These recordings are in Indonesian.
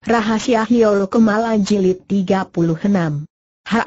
Rahasia Hiolo Kemala Jilid 36 ha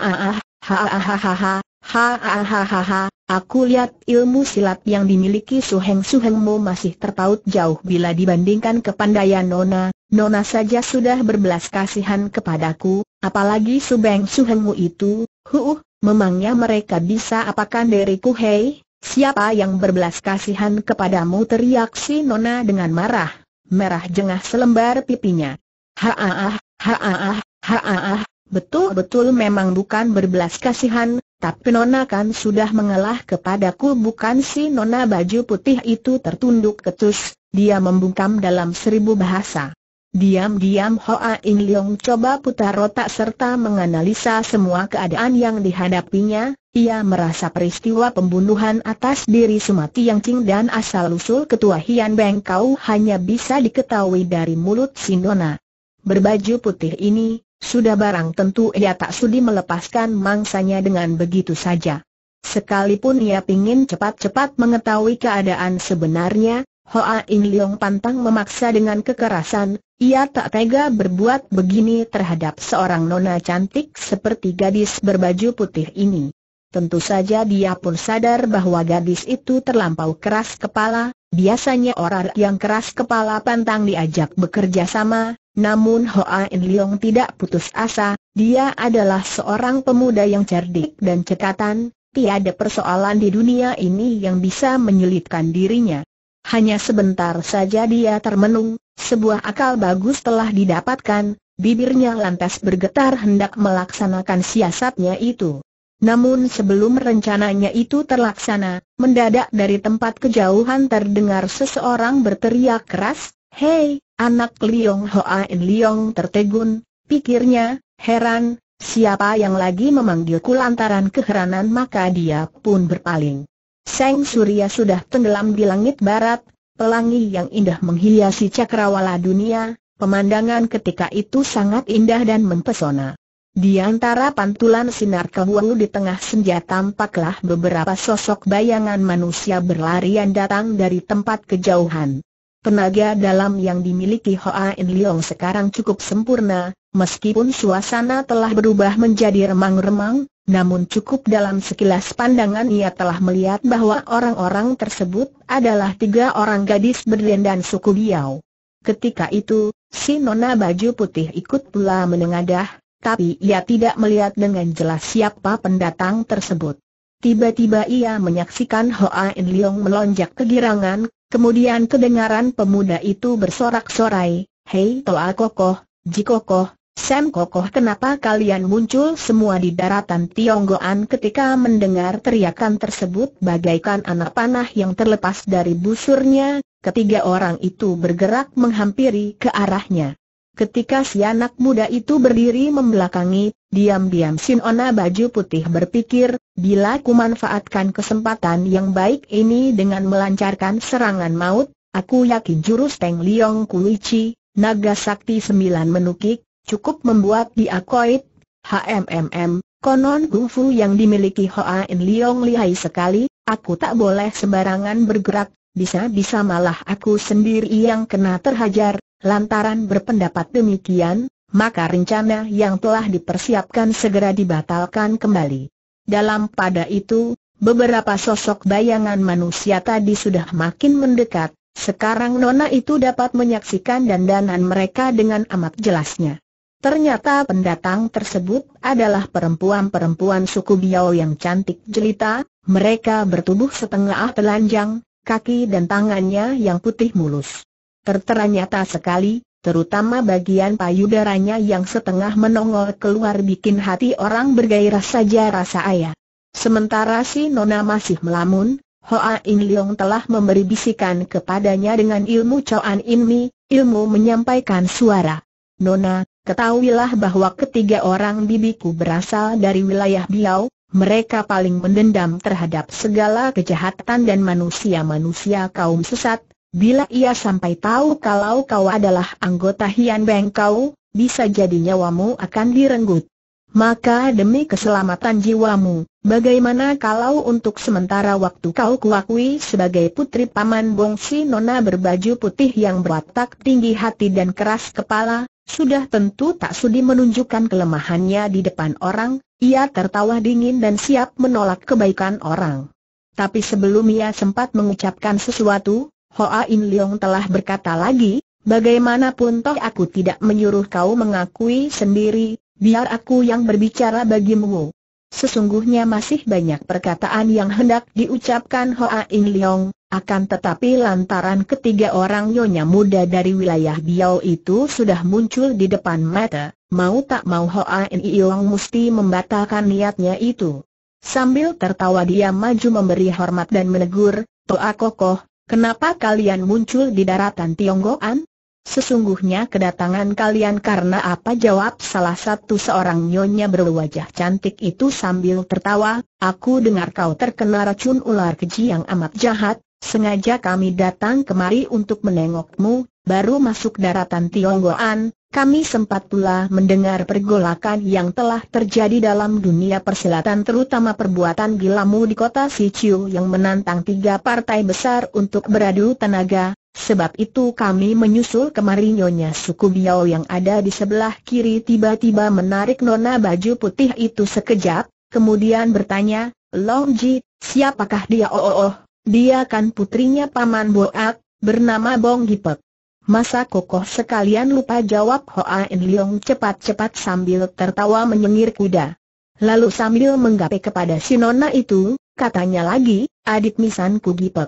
haahahaha, haahahaha, aku lihat ilmu silat yang dimiliki Suheng Suhengmu masih terpaut jauh bila dibandingkan kepandaian Nona, Nona saja sudah berbelas kasihan kepadaku, apalagi Subeng Suhengmu itu, huuh, memangnya mereka bisa apakan diriku hei? Siapa yang berbelas kasihan kepadamu teriak si Nona dengan marah, merah jengah selembar pipinya. Haaah, haaah, haaah, betul-betul memang bukan berbelas kasihan, tapi Nona kan sudah mengalah kepadaku bukan si Nona baju putih itu tertunduk ketus, dia membungkam dalam seribu bahasa. Diam-diam Hoa In Leong coba putar otak serta menganalisa semua keadaan yang dihadapinya, ia merasa peristiwa pembunuhan atas diri Sumati Yang Cing dan asal-usul ketua Hian Beng Kau hanya bisa diketahui dari mulut Sindona. Berbaju putih ini, sudah barang tentu ia tak sudi melepaskan mangsanya dengan begitu saja. Sekalipun ia pingin cepat-cepat mengetahui keadaan sebenarnya, Hoa In Leong pantang memaksa dengan kekerasan, ia tak tega berbuat begini terhadap seorang nona cantik seperti gadis berbaju putih ini. Tentu saja dia pun sadar bahwa gadis itu terlampau keras kepala, biasanya orang yang keras kepala pantang diajak bekerja sama, namun Hoa In Leong tidak putus asa, dia adalah seorang pemuda yang cerdik dan cekatan, tiada persoalan di dunia ini yang bisa menyulitkan dirinya. Hanya sebentar saja dia termenung, sebuah akal bagus telah didapatkan, bibirnya lantas bergetar hendak melaksanakan siasatnya itu. Namun sebelum rencananya itu terlaksana, mendadak dari tempat kejauhan terdengar seseorang berteriak keras, Hei, Anak Liong In Liong tertegun, pikirnya, heran, siapa yang lagi memanggilku lantaran keheranan maka dia pun berpaling. Seng Surya sudah tenggelam di langit barat, pelangi yang indah menghiasi cakrawala dunia, pemandangan ketika itu sangat indah dan mempesona. Di antara pantulan sinar kehuau di tengah senja tampaklah beberapa sosok bayangan manusia berlarian datang dari tempat kejauhan. Tenaga dalam yang dimiliki Hoa In Leong sekarang cukup sempurna, meskipun suasana telah berubah menjadi remang-remang, namun cukup dalam sekilas pandangan ia telah melihat bahwa orang-orang tersebut adalah tiga orang gadis berdandan suku Biao. Ketika itu, si nona baju putih ikut pula menengadah, tapi ia tidak melihat dengan jelas siapa pendatang tersebut. Tiba-tiba ia menyaksikan Hoa In Leong melonjak kegirangan, Kemudian kedengaran pemuda itu bersorak-sorai, Hei Toa Kokoh, Jikokoh, Sam Kokoh kenapa kalian muncul semua di daratan Tionggoan ketika mendengar teriakan tersebut bagaikan anak panah yang terlepas dari busurnya, ketiga orang itu bergerak menghampiri ke arahnya. Ketika si anak muda itu berdiri membelakangi, diam-diam Ona baju putih berpikir, bila ku manfaatkan kesempatan yang baik ini dengan melancarkan serangan maut, aku yakin jurus Teng Liong Kuichi, naga sakti sembilan menukik, cukup membuat dia koit, HMMM, konon kungfu yang dimiliki Hoa In Liong lihai sekali, aku tak boleh sembarangan bergerak, bisa-bisa malah aku sendiri yang kena terhajar, Lantaran berpendapat demikian, maka rencana yang telah dipersiapkan segera dibatalkan kembali. Dalam pada itu, beberapa sosok bayangan manusia tadi sudah makin mendekat, sekarang Nona itu dapat menyaksikan dandanan mereka dengan amat jelasnya. Ternyata pendatang tersebut adalah perempuan-perempuan suku Biao yang cantik jelita, mereka bertubuh setengah telanjang, kaki dan tangannya yang putih mulus. Tertera nyata sekali, terutama bagian payudaranya yang setengah menongol keluar bikin hati orang bergairah saja rasa ayah. Sementara si Nona masih melamun, Hoa In Leong telah memberi bisikan kepadanya dengan ilmu Choan In Mi, ilmu menyampaikan suara. Nona, ketahuilah bahwa ketiga orang bibiku berasal dari wilayah Biau, mereka paling mendendam terhadap segala kejahatan dan manusia-manusia kaum sesat, Bila ia sampai tahu kalau kau adalah anggota Hian Beng kau, bisa jadi nyawamu akan direnggut. Maka demi keselamatan jiwamu, bagaimana kalau untuk sementara waktu kau kuakui sebagai putri paman Bongsi Nona berbaju putih yang berwatak tinggi hati dan keras kepala, sudah tentu tak sudi menunjukkan kelemahannya di depan orang, ia tertawa dingin dan siap menolak kebaikan orang. Tapi sebelum ia sempat mengucapkan sesuatu, Hoa In Leong telah berkata lagi, bagaimanapun toh aku tidak menyuruh kau mengakui sendiri, biar aku yang berbicara bagimu. Sesungguhnya masih banyak perkataan yang hendak diucapkan Hoa In Leong, akan tetapi lantaran ketiga orang nyonya muda dari wilayah Biao itu sudah muncul di depan mata, mau tak mau Hoa In Leong mesti membatalkan niatnya itu. Sambil tertawa dia maju memberi hormat dan menegur, Toa Kokoh, Kenapa kalian muncul di daratan Tionggoan? Sesungguhnya kedatangan kalian karena apa jawab salah satu seorang nyonya berwajah cantik itu sambil tertawa, aku dengar kau terkena racun ular keji yang amat jahat, sengaja kami datang kemari untuk menengokmu, baru masuk daratan Tionggoan, kami sempat pula mendengar pergolakan yang telah terjadi dalam dunia persilatan terutama perbuatan gilamu di kota Siciu yang menantang tiga partai besar untuk beradu tenaga, sebab itu kami menyusul kemari Nyonya suku Biao yang ada di sebelah kiri tiba-tiba menarik nona baju putih itu sekejap, kemudian bertanya, Longji, siapakah dia? Oh oh oh, dia kan putrinya Paman Boak, bernama Bong Gipek. Masa kokoh sekalian lupa jawab Hoa In Leong cepat-cepat sambil tertawa menyengir kuda. Lalu sambil menggapai kepada si nona itu, katanya lagi, adik misan Kugipek.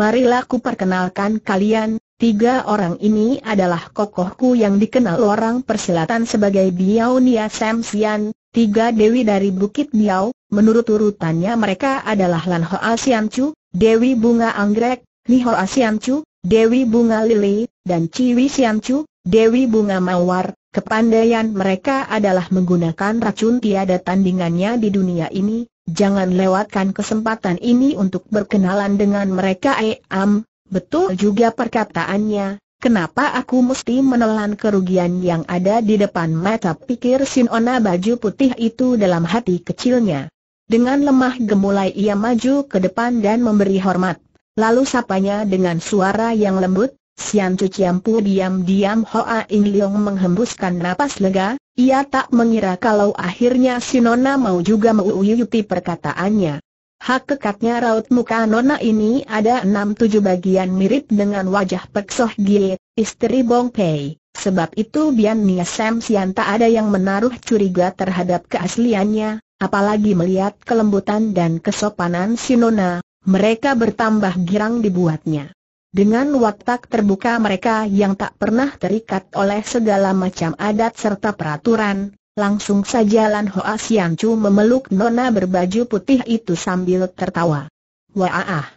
Marilah ku perkenalkan kalian, tiga orang ini adalah kokohku yang dikenal orang persilatan sebagai Biao Nia Sam Sian, tiga dewi dari Bukit Biao, menurut urutannya mereka adalah Lan Hoa Sian Chu, Dewi Bunga Anggrek, Nih Hoa Sian Chu, Dewi Bunga Lili, dan Ciwi Siamcu, Dewi Bunga Mawar, kepandaian mereka adalah menggunakan racun tiada tandingannya di dunia ini, jangan lewatkan kesempatan ini untuk berkenalan dengan mereka Eam, eh, betul juga perkataannya, kenapa aku mesti menelan kerugian yang ada di depan mata pikir Sinona baju putih itu dalam hati kecilnya. Dengan lemah gemulai ia maju ke depan dan memberi hormat lalu sapanya dengan suara yang lembut, Sian Chu Ciampu diam-diam Hoa In Leong menghembuskan napas lega, ia tak mengira kalau akhirnya si Nona mau juga menguyupi perkataannya. Hak kekatnya raut muka Nona ini ada enam tujuh bagian mirip dengan wajah Pek Soh Gie, istri Bong Pei. Sebab itu Bian Nia Sam Sian tak ada yang menaruh curiga terhadap keasliannya, apalagi melihat kelembutan dan kesopanan si Nona, mereka bertambah girang dibuatnya. Dengan watak terbuka mereka yang tak pernah terikat oleh segala macam adat serta peraturan, langsung saja Lan Hoa Sian Chu memeluk nona berbaju putih itu sambil tertawa. Wah,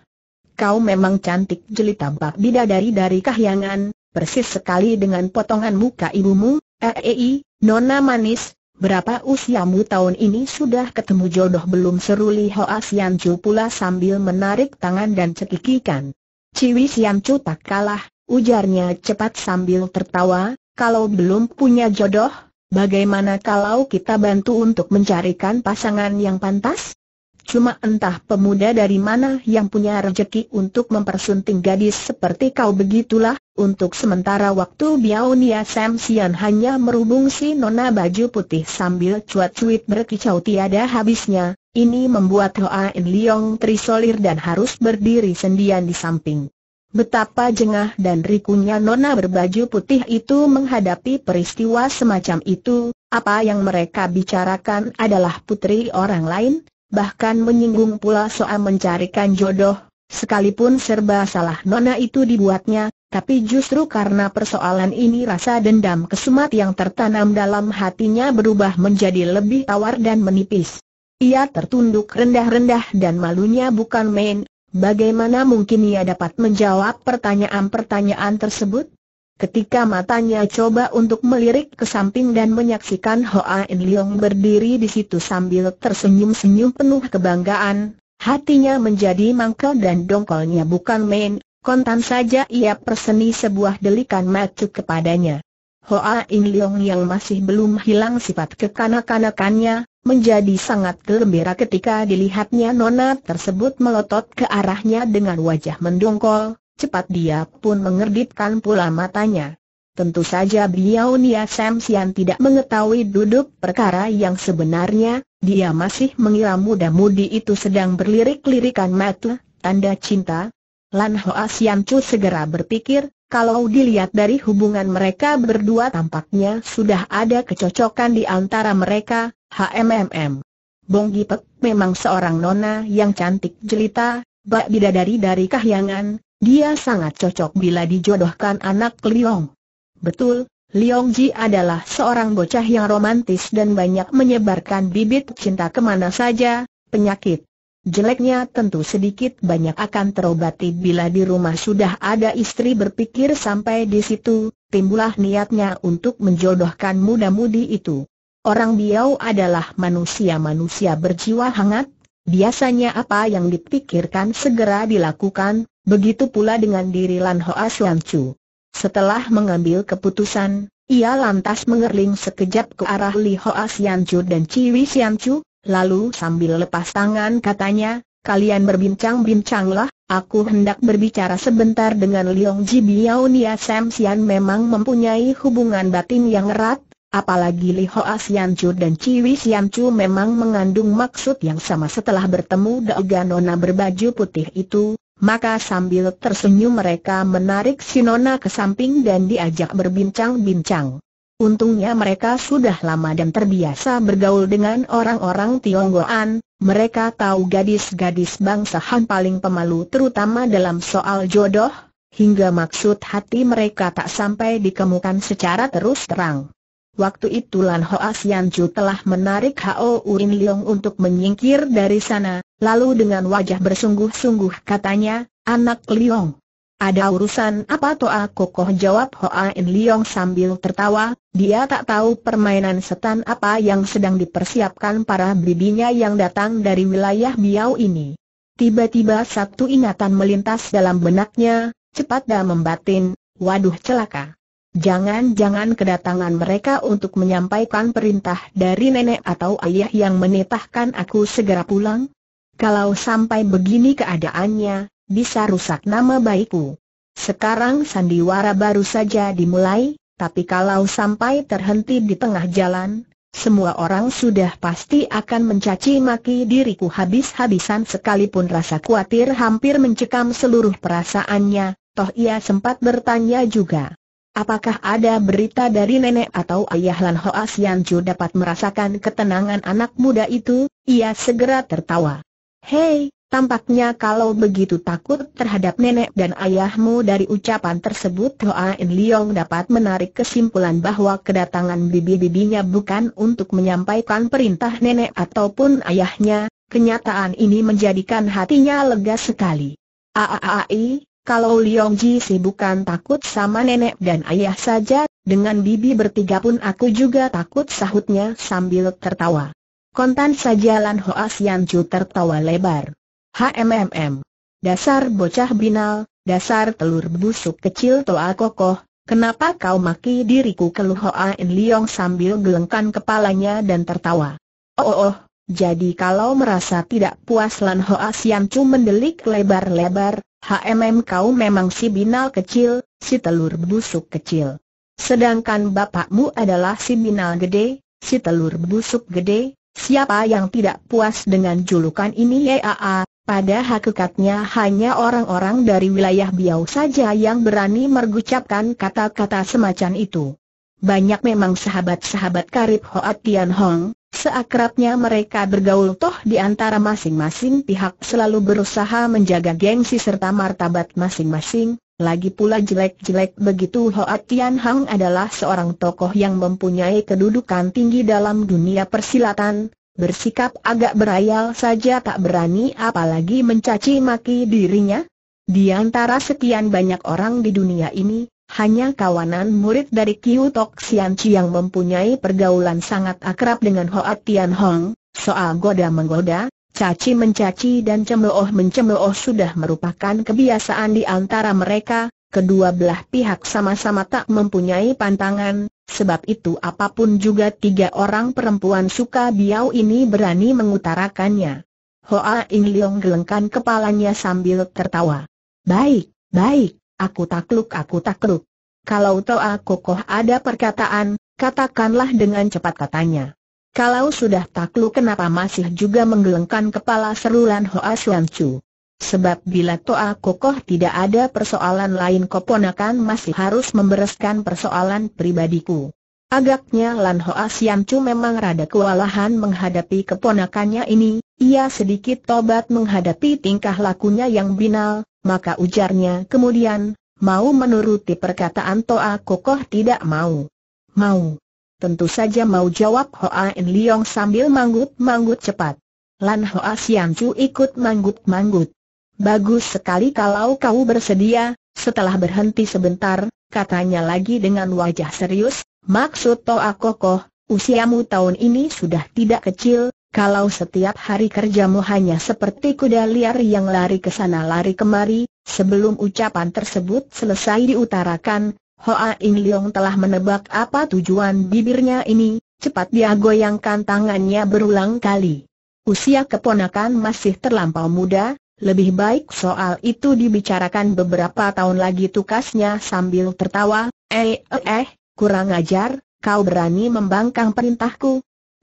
kau memang cantik jeli tampak bidadari dari kahyangan, persis sekali dengan potongan muka ibumu, Ei, nona manis, Berapa usiamu tahun ini sudah ketemu jodoh belum seru Li Hoa Sian Chu pula sambil menarik tangan dan cekikikan. Ciwi Sian Chu tak kalah, ujarnya cepat sambil tertawa, kalau belum punya jodoh, bagaimana kalau kita bantu untuk mencarikan pasangan yang pantas? Cuma entah pemuda dari mana yang punya rezeki untuk mempersunting gadis seperti kau begitulah, untuk sementara waktu Biao Nia Sam Sian hanya merubung si nona baju putih sambil cuat-cuit berkicau tiada habisnya, ini membuat Hoa In Leong terisolir dan harus berdiri sendian di samping. Betapa jengah dan rikunya nona berbaju putih itu menghadapi peristiwa semacam itu, apa yang mereka bicarakan adalah putri orang lain, bahkan menyinggung pula soal mencarikan jodoh, sekalipun serba salah Nona itu dibuatnya, tapi justru karena persoalan ini rasa dendam kesumat yang tertanam dalam hatinya berubah menjadi lebih tawar dan menipis. Ia tertunduk rendah-rendah dan malunya bukan main, bagaimana mungkin ia dapat menjawab pertanyaan-pertanyaan tersebut? Ketika matanya coba untuk melirik ke samping dan menyaksikan Hoa In Leong berdiri di situ sambil tersenyum-senyum penuh kebanggaan, hatinya menjadi mangkel dan dongkolnya bukan main, kontan saja ia perseni sebuah delikan macu kepadanya. Hoa In Leong yang masih belum hilang sifat kekanak-kanakannya, menjadi sangat gembira ketika dilihatnya nona tersebut melotot ke arahnya dengan wajah mendongkol, cepat dia pun mengerdipkan pula matanya. Tentu saja beliau Nia Sam Sian tidak mengetahui duduk perkara yang sebenarnya, dia masih mengira muda-mudi itu sedang berlirik-lirikan mata, tanda cinta. Lan Hoa Sian Chu segera berpikir, kalau dilihat dari hubungan mereka berdua tampaknya sudah ada kecocokan di antara mereka, HMMM. Bong Gipek memang seorang nona yang cantik jelita, bak bidadari dari kahyangan, dia sangat cocok bila dijodohkan anak Liong. Betul, Liong Ji adalah seorang bocah yang romantis dan banyak menyebarkan bibit cinta kemana saja, penyakit. Jeleknya tentu sedikit banyak akan terobati bila di rumah sudah ada istri berpikir sampai di situ, timbulah niatnya untuk menjodohkan muda-mudi itu. Orang Biau adalah manusia-manusia berjiwa hangat, biasanya apa yang dipikirkan segera dilakukan, Begitu pula dengan diri Lan Hoa Suan Chu. Setelah mengambil keputusan, ia lantas mengerling sekejap ke arah Li Hoa Sian Chu dan Ciwi Siang Chu, lalu sambil lepas tangan katanya, kalian berbincang-bincanglah, aku hendak berbicara sebentar dengan Liong Ji Biao Nia Sam Sian memang mempunyai hubungan batin yang erat, apalagi Li Hoa Sian Chu dan Ciwi Sian Chu memang mengandung maksud yang sama setelah bertemu Daoga Nona berbaju putih itu, maka sambil tersenyum mereka menarik Nona ke samping dan diajak berbincang-bincang. Untungnya mereka sudah lama dan terbiasa bergaul dengan orang-orang Tionggoan, mereka tahu gadis-gadis bangsa Han paling pemalu terutama dalam soal jodoh, hingga maksud hati mereka tak sampai dikemukan secara terus terang. Waktu itu Lan Hoa Chu telah menarik Hao Urin Leong untuk menyingkir dari sana, lalu dengan wajah bersungguh-sungguh katanya, anak Leong. Ada urusan apa Toa kokoh jawab Hoa In Leong sambil tertawa, dia tak tahu permainan setan apa yang sedang dipersiapkan para bibinya yang datang dari wilayah Biau ini. Tiba-tiba satu ingatan melintas dalam benaknya, cepat dan membatin, waduh celaka. Jangan-jangan kedatangan mereka untuk menyampaikan perintah dari nenek atau ayah yang menitahkan aku segera pulang? Kalau sampai begini keadaannya, bisa rusak nama baikku. Sekarang sandiwara baru saja dimulai, tapi kalau sampai terhenti di tengah jalan, semua orang sudah pasti akan mencaci maki diriku habis-habisan sekalipun rasa khawatir hampir mencekam seluruh perasaannya, toh ia sempat bertanya juga. Apakah ada berita dari nenek atau ayah Lan Hoa Chu dapat merasakan ketenangan anak muda itu? Ia segera tertawa. Hei, tampaknya kalau begitu takut terhadap nenek dan ayahmu dari ucapan tersebut Hoa In Leong dapat menarik kesimpulan bahwa kedatangan bibi-bibinya bukan untuk menyampaikan perintah nenek ataupun ayahnya, kenyataan ini menjadikan hatinya lega sekali. Aaai, kalau Liong Ji si bukan takut sama nenek dan ayah saja, dengan bibi bertiga pun aku juga takut sahutnya sambil tertawa. Kontan saja Lan Hoa Sian Chu tertawa lebar. HMMM. Dasar bocah binal, dasar telur busuk kecil toa kokoh, kenapa kau maki diriku keluh Hoa In Liong sambil gelengkan kepalanya dan tertawa. Oh oh oh, jadi kalau merasa tidak puas Lan Hoa Sian Chu mendelik lebar-lebar, HMM kau memang si binal kecil, si telur busuk kecil. Sedangkan bapakmu adalah si binal gede, si telur busuk gede, siapa yang tidak puas dengan julukan ini YAA, ya, ya. pada hakikatnya hanya orang-orang dari wilayah Biau saja yang berani mergucapkan kata-kata semacam itu. Banyak memang sahabat-sahabat karib Hoat Tian Hong, Seakrabnya mereka bergaul toh di antara masing-masing pihak selalu berusaha menjaga gengsi serta martabat masing-masing, lagi pula jelek-jelek begitu Hoa Tian Hang adalah seorang tokoh yang mempunyai kedudukan tinggi dalam dunia persilatan, bersikap agak berayal saja tak berani apalagi mencaci maki dirinya. Di antara sekian banyak orang di dunia ini, hanya kawanan murid dari Kiu Tok Sian Chi yang mempunyai pergaulan sangat akrab dengan Hoa Tian Hong, soal goda menggoda, caci mencaci dan cemooh mencemooh sudah merupakan kebiasaan di antara mereka, kedua belah pihak sama-sama tak mempunyai pantangan, sebab itu apapun juga tiga orang perempuan suka biau ini berani mengutarakannya. Hoa In Leong gelengkan kepalanya sambil tertawa. Baik, baik, Aku takluk aku takluk. Kalau Toa Kokoh ada perkataan, katakanlah dengan cepat katanya. Kalau sudah takluk kenapa masih juga menggelengkan kepala serulan Hoa Suan Chu? Sebab bila Toa Kokoh tidak ada persoalan lain keponakan masih harus membereskan persoalan pribadiku. Agaknya Lan Hoa Sian Chu memang rada kewalahan menghadapi keponakannya ini, ia sedikit tobat menghadapi tingkah lakunya yang binal, maka ujarnya kemudian, mau menuruti perkataan Toa Kokoh tidak mau. Mau. Tentu saja mau jawab Hoa En Liong sambil manggut-manggut cepat. Lan Hoa Sian Chu ikut manggut-manggut. Bagus sekali kalau kau bersedia, setelah berhenti sebentar, katanya lagi dengan wajah serius, maksud Toa Kokoh, usiamu tahun ini sudah tidak kecil, kalau setiap hari kerjamu hanya seperti kuda liar yang lari ke sana lari kemari, sebelum ucapan tersebut selesai diutarakan, Hoa In Leong telah menebak apa tujuan bibirnya ini, cepat dia goyangkan tangannya berulang kali. Usia keponakan masih terlampau muda, lebih baik soal itu dibicarakan beberapa tahun lagi tukasnya sambil tertawa, eh eh eh, kurang ajar, kau berani membangkang perintahku,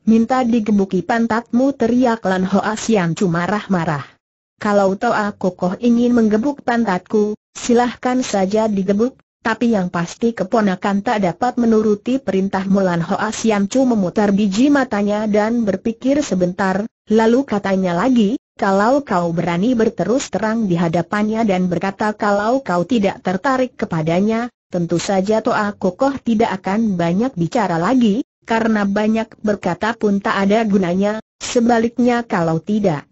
Minta digebuki pantatmu teriak Lan Hoa Sian cuma marah-marah. Kalau Toa Kokoh ingin menggebuk pantatku, silahkan saja digebuk, tapi yang pasti keponakan tak dapat menuruti perintah Mulan Hoa Siamcu memutar biji matanya dan berpikir sebentar, lalu katanya lagi, kalau kau berani berterus terang di hadapannya dan berkata kalau kau tidak tertarik kepadanya, tentu saja Toa Kokoh tidak akan banyak bicara lagi, karena banyak berkata pun tak ada gunanya, sebaliknya kalau tidak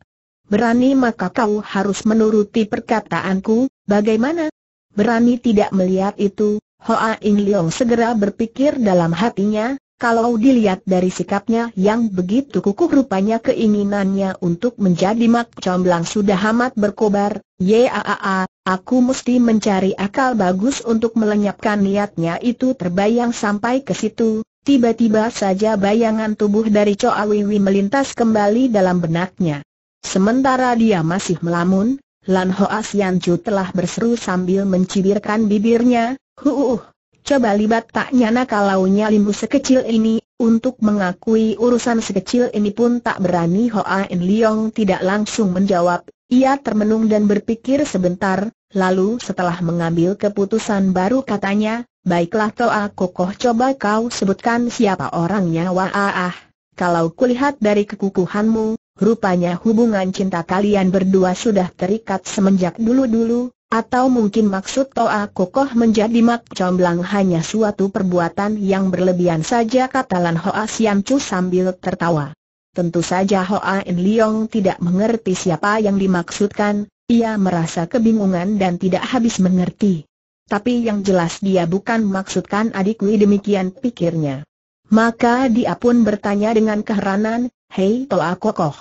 berani maka kau harus menuruti perkataanku, bagaimana? Berani tidak melihat itu, Hoa In Leong segera berpikir dalam hatinya, kalau dilihat dari sikapnya yang begitu kukuh rupanya keinginannya untuk menjadi mak comblang sudah amat berkobar, yaaa, aku mesti mencari akal bagus untuk melenyapkan niatnya itu terbayang sampai ke situ, Tiba-tiba saja bayangan tubuh dari Choa Wiwi melintas kembali dalam benaknya. Sementara dia masih melamun, Lan Hoa Sian Chu telah berseru sambil mencibirkan bibirnya, Huuuh, coba libat tak nyana kalau nyalimu sekecil ini, untuk mengakui urusan sekecil ini pun tak berani Hoa In Leong tidak langsung menjawab, ia termenung dan berpikir sebentar, lalu setelah mengambil keputusan baru katanya, Baiklah Toa Kokoh coba kau sebutkan siapa orangnya wah ah, Kalau kulihat dari kekukuhanmu, rupanya hubungan cinta kalian berdua sudah terikat semenjak dulu-dulu, atau mungkin maksud Toa Kokoh menjadi mak comblang hanya suatu perbuatan yang berlebihan saja kata Lan Hoa Siam Chu sambil tertawa. Tentu saja Hoa In Leong tidak mengerti siapa yang dimaksudkan, ia merasa kebingungan dan tidak habis mengerti tapi yang jelas dia bukan maksudkan adikku demikian pikirnya. Maka dia pun bertanya dengan keheranan, Hei Toa Kokoh,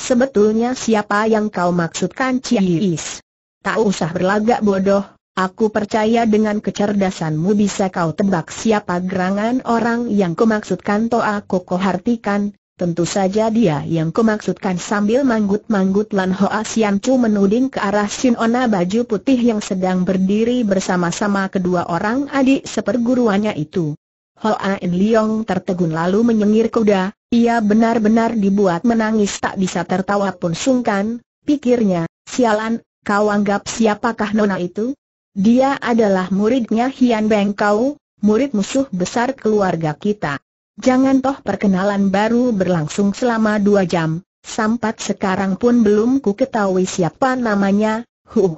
sebetulnya siapa yang kau maksudkan Ciis? Tak usah berlagak bodoh, Aku percaya dengan kecerdasanmu bisa kau tebak siapa gerangan orang yang kumaksudkan Toa Kokoh artikan. Tentu saja dia yang kumaksudkan sambil manggut-manggut Lan Hoa Sian Chu menuding ke arah Sin Ona baju putih yang sedang berdiri bersama-sama kedua orang adik seperguruannya itu. Hoa In Liong tertegun lalu menyengir kuda, ia benar-benar dibuat menangis tak bisa tertawa pun sungkan, pikirnya, sialan, kau anggap siapakah nona itu? Dia adalah muridnya Hian Beng Kau, murid musuh besar keluarga kita jangan toh perkenalan baru berlangsung selama dua jam, sampai sekarang pun belum ku ketahui siapa namanya, huh.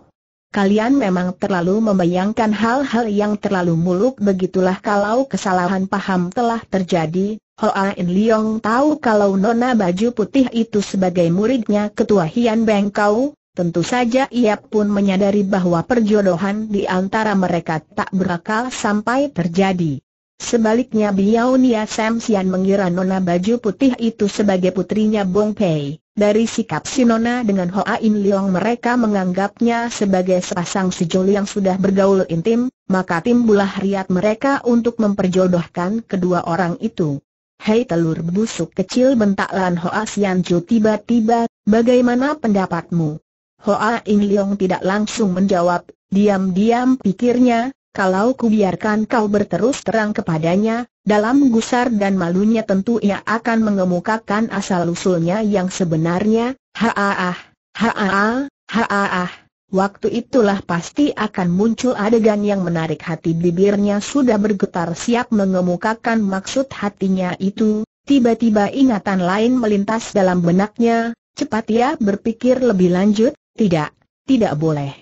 Kalian memang terlalu membayangkan hal-hal yang terlalu muluk begitulah kalau kesalahan paham telah terjadi. Hoa In Leong tahu kalau Nona Baju Putih itu sebagai muridnya Ketua Hian Beng Kau, tentu saja ia pun menyadari bahwa perjodohan di antara mereka tak berakal sampai terjadi. Sebaliknya Biao Nia Sam Sian mengira nona baju putih itu sebagai putrinya Bong Pei. Dari sikap si nona dengan Hoa In Leong mereka menganggapnya sebagai sepasang sejoli yang sudah bergaul intim, maka timbulah riat mereka untuk memperjodohkan kedua orang itu. Hei telur busuk kecil bentak Lan Hoa Sian Chu tiba-tiba, bagaimana pendapatmu? Hoa In Leong tidak langsung menjawab, diam-diam pikirnya, kalau biarkan kau berterus terang kepadanya, dalam gusar dan malunya tentu ia akan mengemukakan asal-usulnya yang sebenarnya, haaah, haaah, haaah. Waktu itulah pasti akan muncul adegan yang menarik hati bibirnya sudah bergetar siap mengemukakan maksud hatinya itu, tiba-tiba ingatan lain melintas dalam benaknya, cepat ia ya berpikir lebih lanjut, tidak, tidak boleh.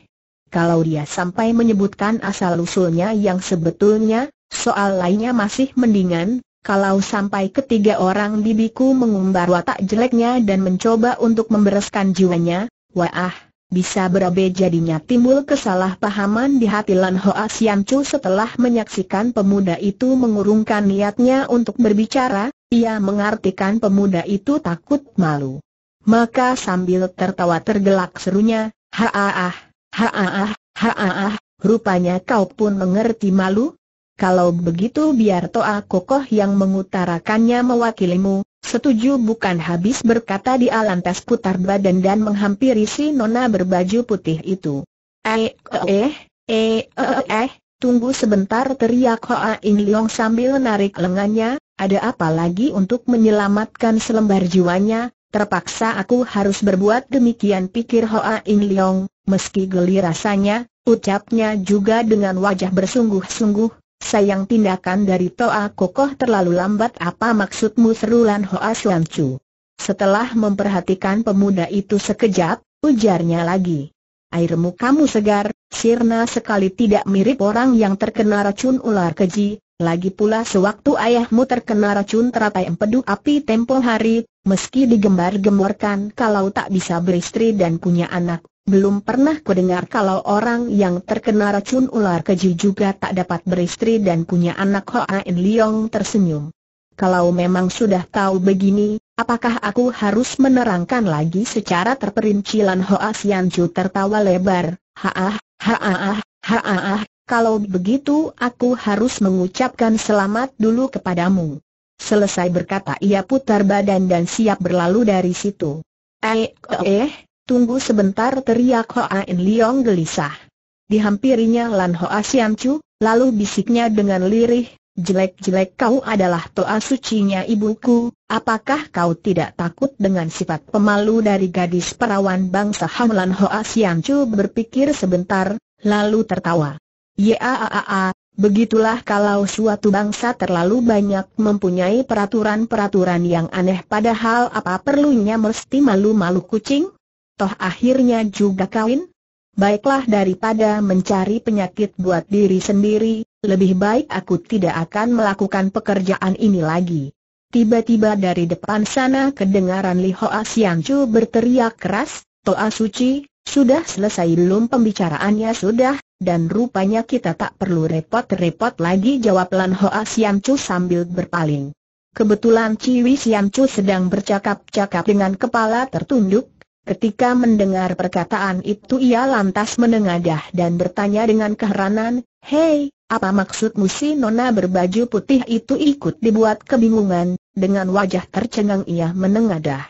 Kalau dia sampai menyebutkan asal-usulnya yang sebetulnya, soal lainnya masih mendingan, kalau sampai ketiga orang bibiku mengumbar watak jeleknya dan mencoba untuk membereskan jiwanya, wah, bisa berabe jadinya timbul kesalahpahaman di hati Lan Hoa Sian Chu setelah menyaksikan pemuda itu mengurungkan niatnya untuk berbicara, ia mengartikan pemuda itu takut malu. Maka sambil tertawa tergelak serunya, ha -ha. ah, Haah, haah. rupanya kau pun mengerti malu? Kalau begitu biar Toa Kokoh yang mengutarakannya mewakilimu, setuju bukan habis berkata di lantas putar badan dan menghampiri si nona berbaju putih itu. Eh, eh, eh, eh, eh, tunggu sebentar teriak Hoa In Leong sambil narik lengannya, ada apa lagi untuk menyelamatkan selembar jiwanya, terpaksa aku harus berbuat demikian pikir Hoa In Leong, Meski geli rasanya, ucapnya juga dengan wajah bersungguh-sungguh, sayang tindakan dari Toa Kokoh terlalu lambat apa maksudmu seru Lan Hoa Suan Chu. Setelah memperhatikan pemuda itu sekejap, ujarnya lagi. Airmu kamu segar, sirna sekali tidak mirip orang yang terkena racun ular keji, lagi pula sewaktu ayahmu terkena racun teratai empedu api tempo hari, meski digembar-gemborkan kalau tak bisa beristri dan punya anak, belum pernah ku dengar kalau orang yang terkena racun ular keji juga tak dapat beristri dan punya anak In Liong tersenyum. Kalau memang sudah tahu begini, apakah aku harus menerangkan lagi secara terperinci Lan Hoa Chu tertawa lebar, haah, haah, haah, kalau begitu aku harus mengucapkan selamat dulu kepadamu. Selesai berkata ia putar badan dan siap berlalu dari situ. Eh, eh, Tunggu sebentar teriak Hoa In Leong gelisah. Dihampirinya Lan Hoa Sian Chu, lalu bisiknya dengan lirih, jelek-jelek kau adalah toa sucinya ibuku, apakah kau tidak takut dengan sifat pemalu dari gadis perawan bangsa Han Lan Hoa Sian Chu berpikir sebentar, lalu tertawa. Ya, begitulah kalau suatu bangsa terlalu banyak mempunyai peraturan-peraturan yang aneh padahal apa perlunya mesti malu-malu kucing? toh akhirnya juga kawin? Baiklah daripada mencari penyakit buat diri sendiri, lebih baik aku tidak akan melakukan pekerjaan ini lagi. Tiba-tiba dari depan sana kedengaran Li Hoa Xiangchu Chu berteriak keras, Toa Suci, sudah selesai belum pembicaraannya sudah, dan rupanya kita tak perlu repot-repot lagi jawab Lan Hoa Chu sambil berpaling. Kebetulan Ciwi Siam Chu sedang bercakap-cakap dengan kepala tertunduk, Ketika mendengar perkataan itu ia lantas menengadah dan bertanya dengan keheranan, Hei, apa maksudmu si nona berbaju putih itu ikut dibuat kebingungan, dengan wajah tercengang ia menengadah.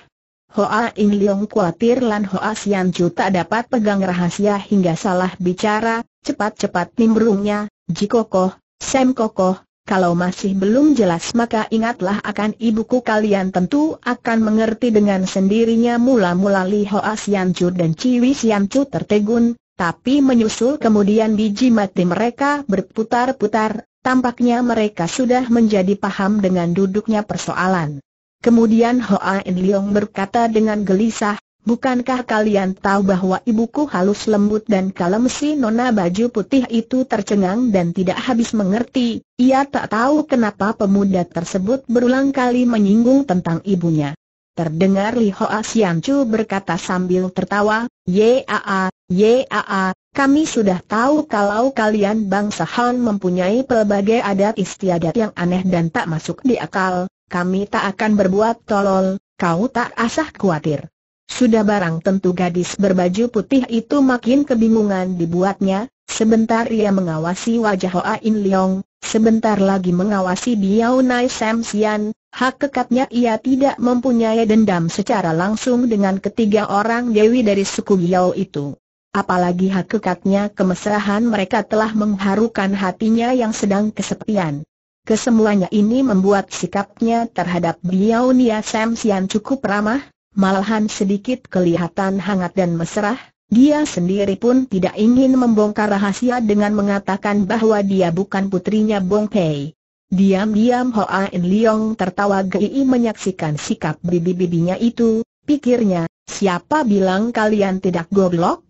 Hoa In Leong khawatir Lan Hoa Sian Chu tak dapat pegang rahasia hingga salah bicara, cepat-cepat nimbrungnya, Ji Kokoh, Sam Kokoh, kalau masih belum jelas maka ingatlah akan ibuku kalian tentu akan mengerti dengan sendirinya mula-mula Li Hoa Sian dan Ciwi Sian Chu tertegun, tapi menyusul kemudian biji mati mereka berputar-putar, tampaknya mereka sudah menjadi paham dengan duduknya persoalan. Kemudian Hoa In Leong berkata dengan gelisah, Bukankah kalian tahu bahwa ibuku halus lembut dan kalem si nona baju putih itu tercengang dan tidak habis mengerti, ia tak tahu kenapa pemuda tersebut berulang kali menyinggung tentang ibunya. Terdengar Li Hoa Sian berkata sambil tertawa, Yaa, Yaa, kami sudah tahu kalau kalian bangsa Han mempunyai pelbagai adat istiadat yang aneh dan tak masuk di akal, kami tak akan berbuat tolol, kau tak asah khawatir. Sudah barang tentu gadis berbaju putih itu makin kebingungan dibuatnya, sebentar ia mengawasi wajah Hoa In Leong, sebentar lagi mengawasi Biao Nai Sam Sian, hak kekatnya ia tidak mempunyai dendam secara langsung dengan ketiga orang Dewi dari suku Biao itu. Apalagi hak kekatnya kemesraan mereka telah mengharukan hatinya yang sedang kesepian. Kesemuanya ini membuat sikapnya terhadap Biao Nia Sam Sian cukup ramah, malahan sedikit kelihatan hangat dan mesra. Dia sendiri pun tidak ingin membongkar rahasia dengan mengatakan bahwa dia bukan putrinya Bong Pei. Diam-diam Hoa In Leong tertawa gei menyaksikan sikap bibi-bibinya itu, pikirnya, siapa bilang kalian tidak goblok?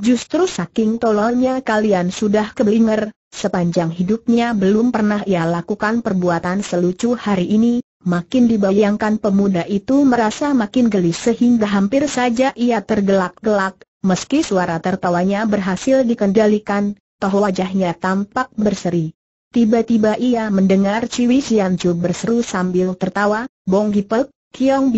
Justru saking tololnya kalian sudah keblinger, sepanjang hidupnya belum pernah ia lakukan perbuatan selucu hari ini, Makin dibayangkan pemuda itu merasa makin gelis sehingga hampir saja ia tergelak-gelak, meski suara tertawanya berhasil dikendalikan, toh wajahnya tampak berseri. Tiba-tiba ia mendengar Ciwi Chu berseru sambil tertawa, Bong Gipek, Kiong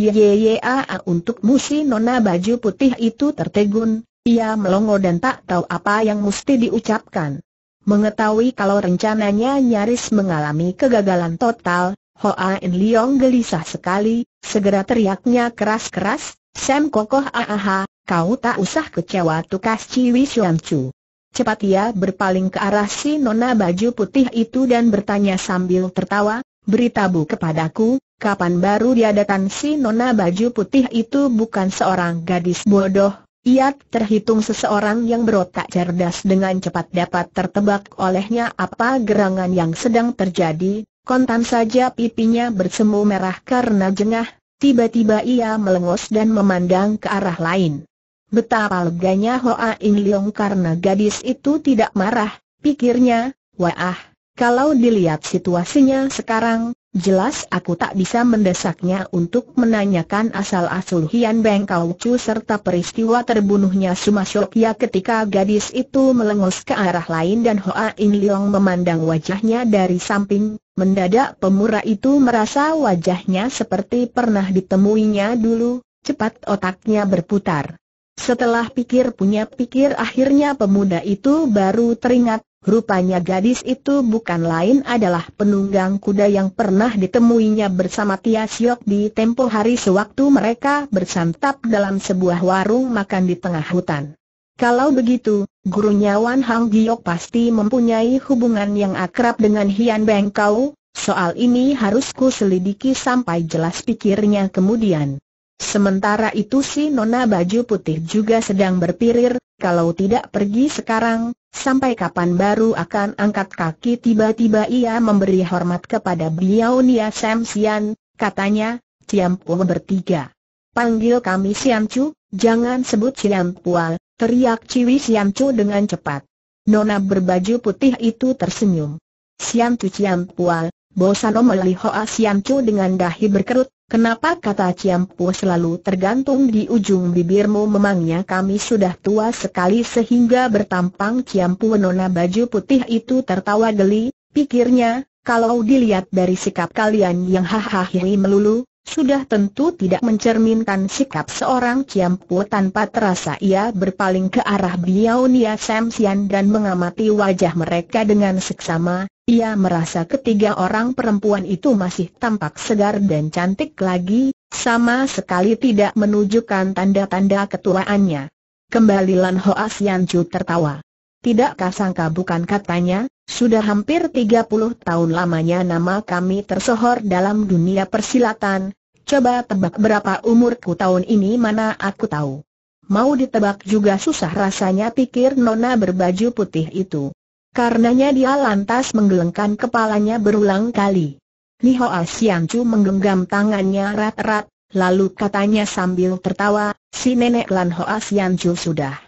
a untuk musi nona baju putih itu tertegun, ia melongo dan tak tahu apa yang mesti diucapkan. Mengetahui kalau rencananya nyaris mengalami kegagalan total, Hoa In Leong gelisah sekali, segera teriaknya keras-keras, Sam kokoh aha, ah, ah, kau tak usah kecewa tukas Ciwi Xian Chu. Cepat ia berpaling ke arah si nona baju putih itu dan bertanya sambil tertawa, beritahu kepadaku, kapan baru diadakan si nona baju putih itu bukan seorang gadis bodoh, ia terhitung seseorang yang berotak cerdas dengan cepat dapat tertebak olehnya apa gerangan yang sedang terjadi, Kontan saja pipinya bersemu merah karena jengah, tiba-tiba ia melengos dan memandang ke arah lain. Betapa leganya Hoa In Leong karena gadis itu tidak marah, pikirnya, wah, kalau dilihat situasinya sekarang, Jelas aku tak bisa mendesaknya untuk menanyakan asal-asul Hian Beng Kau Chu serta peristiwa terbunuhnya Suma Shokya ketika gadis itu melengus ke arah lain dan Hoa In Leong memandang wajahnya dari samping. Mendadak pemura itu merasa wajahnya seperti pernah ditemuinya dulu, cepat otaknya berputar. Setelah pikir punya pikir akhirnya pemuda itu baru teringat, Rupanya gadis itu bukan lain adalah penunggang kuda yang pernah ditemuinya bersama Tia Siok di tempo hari sewaktu mereka bersantap dalam sebuah warung makan di tengah hutan. Kalau begitu, gurunya Wan Hang Giok pasti mempunyai hubungan yang akrab dengan Hian Beng Kau, soal ini harus ku selidiki sampai jelas pikirnya kemudian. Sementara itu si Nona baju putih juga sedang berpirir, kalau tidak pergi sekarang, Sampai kapan baru akan angkat kaki tiba-tiba ia memberi hormat kepada beliau Nia Sam Sian, katanya, Ciam Pua bertiga. Panggil kami Siam Chu, jangan sebut Siam Pua, teriak Ciwi Siam Chu dengan cepat. Nona berbaju putih itu tersenyum. Siam Chu Ciam Pua, bosan omelihoa Hoa Siam Chu dengan dahi berkerut, Kenapa kata Ciampu selalu tergantung di ujung bibirmu memangnya kami sudah tua sekali sehingga bertampang Ciampu nona baju putih itu tertawa geli, pikirnya, kalau dilihat dari sikap kalian yang hahaha melulu, sudah tentu tidak mencerminkan sikap seorang Ciampu tanpa terasa ia berpaling ke arah Biaunia Samsian dan mengamati wajah mereka dengan seksama, ia merasa ketiga orang perempuan itu masih tampak segar dan cantik lagi, sama sekali tidak menunjukkan tanda-tanda ketuaannya. Kembali Lan Hoa Sian Chu tertawa. Tidak kasangka bukan katanya, sudah hampir 30 tahun lamanya nama kami tersohor dalam dunia persilatan, coba tebak berapa umurku tahun ini mana aku tahu. Mau ditebak juga susah rasanya pikir nona berbaju putih itu. Karenanya dia lantas menggelengkan kepalanya berulang kali. Niho Asiancu menggenggam tangannya rat-rat, lalu katanya sambil tertawa, si nenek Lan Ho Asiancu sudah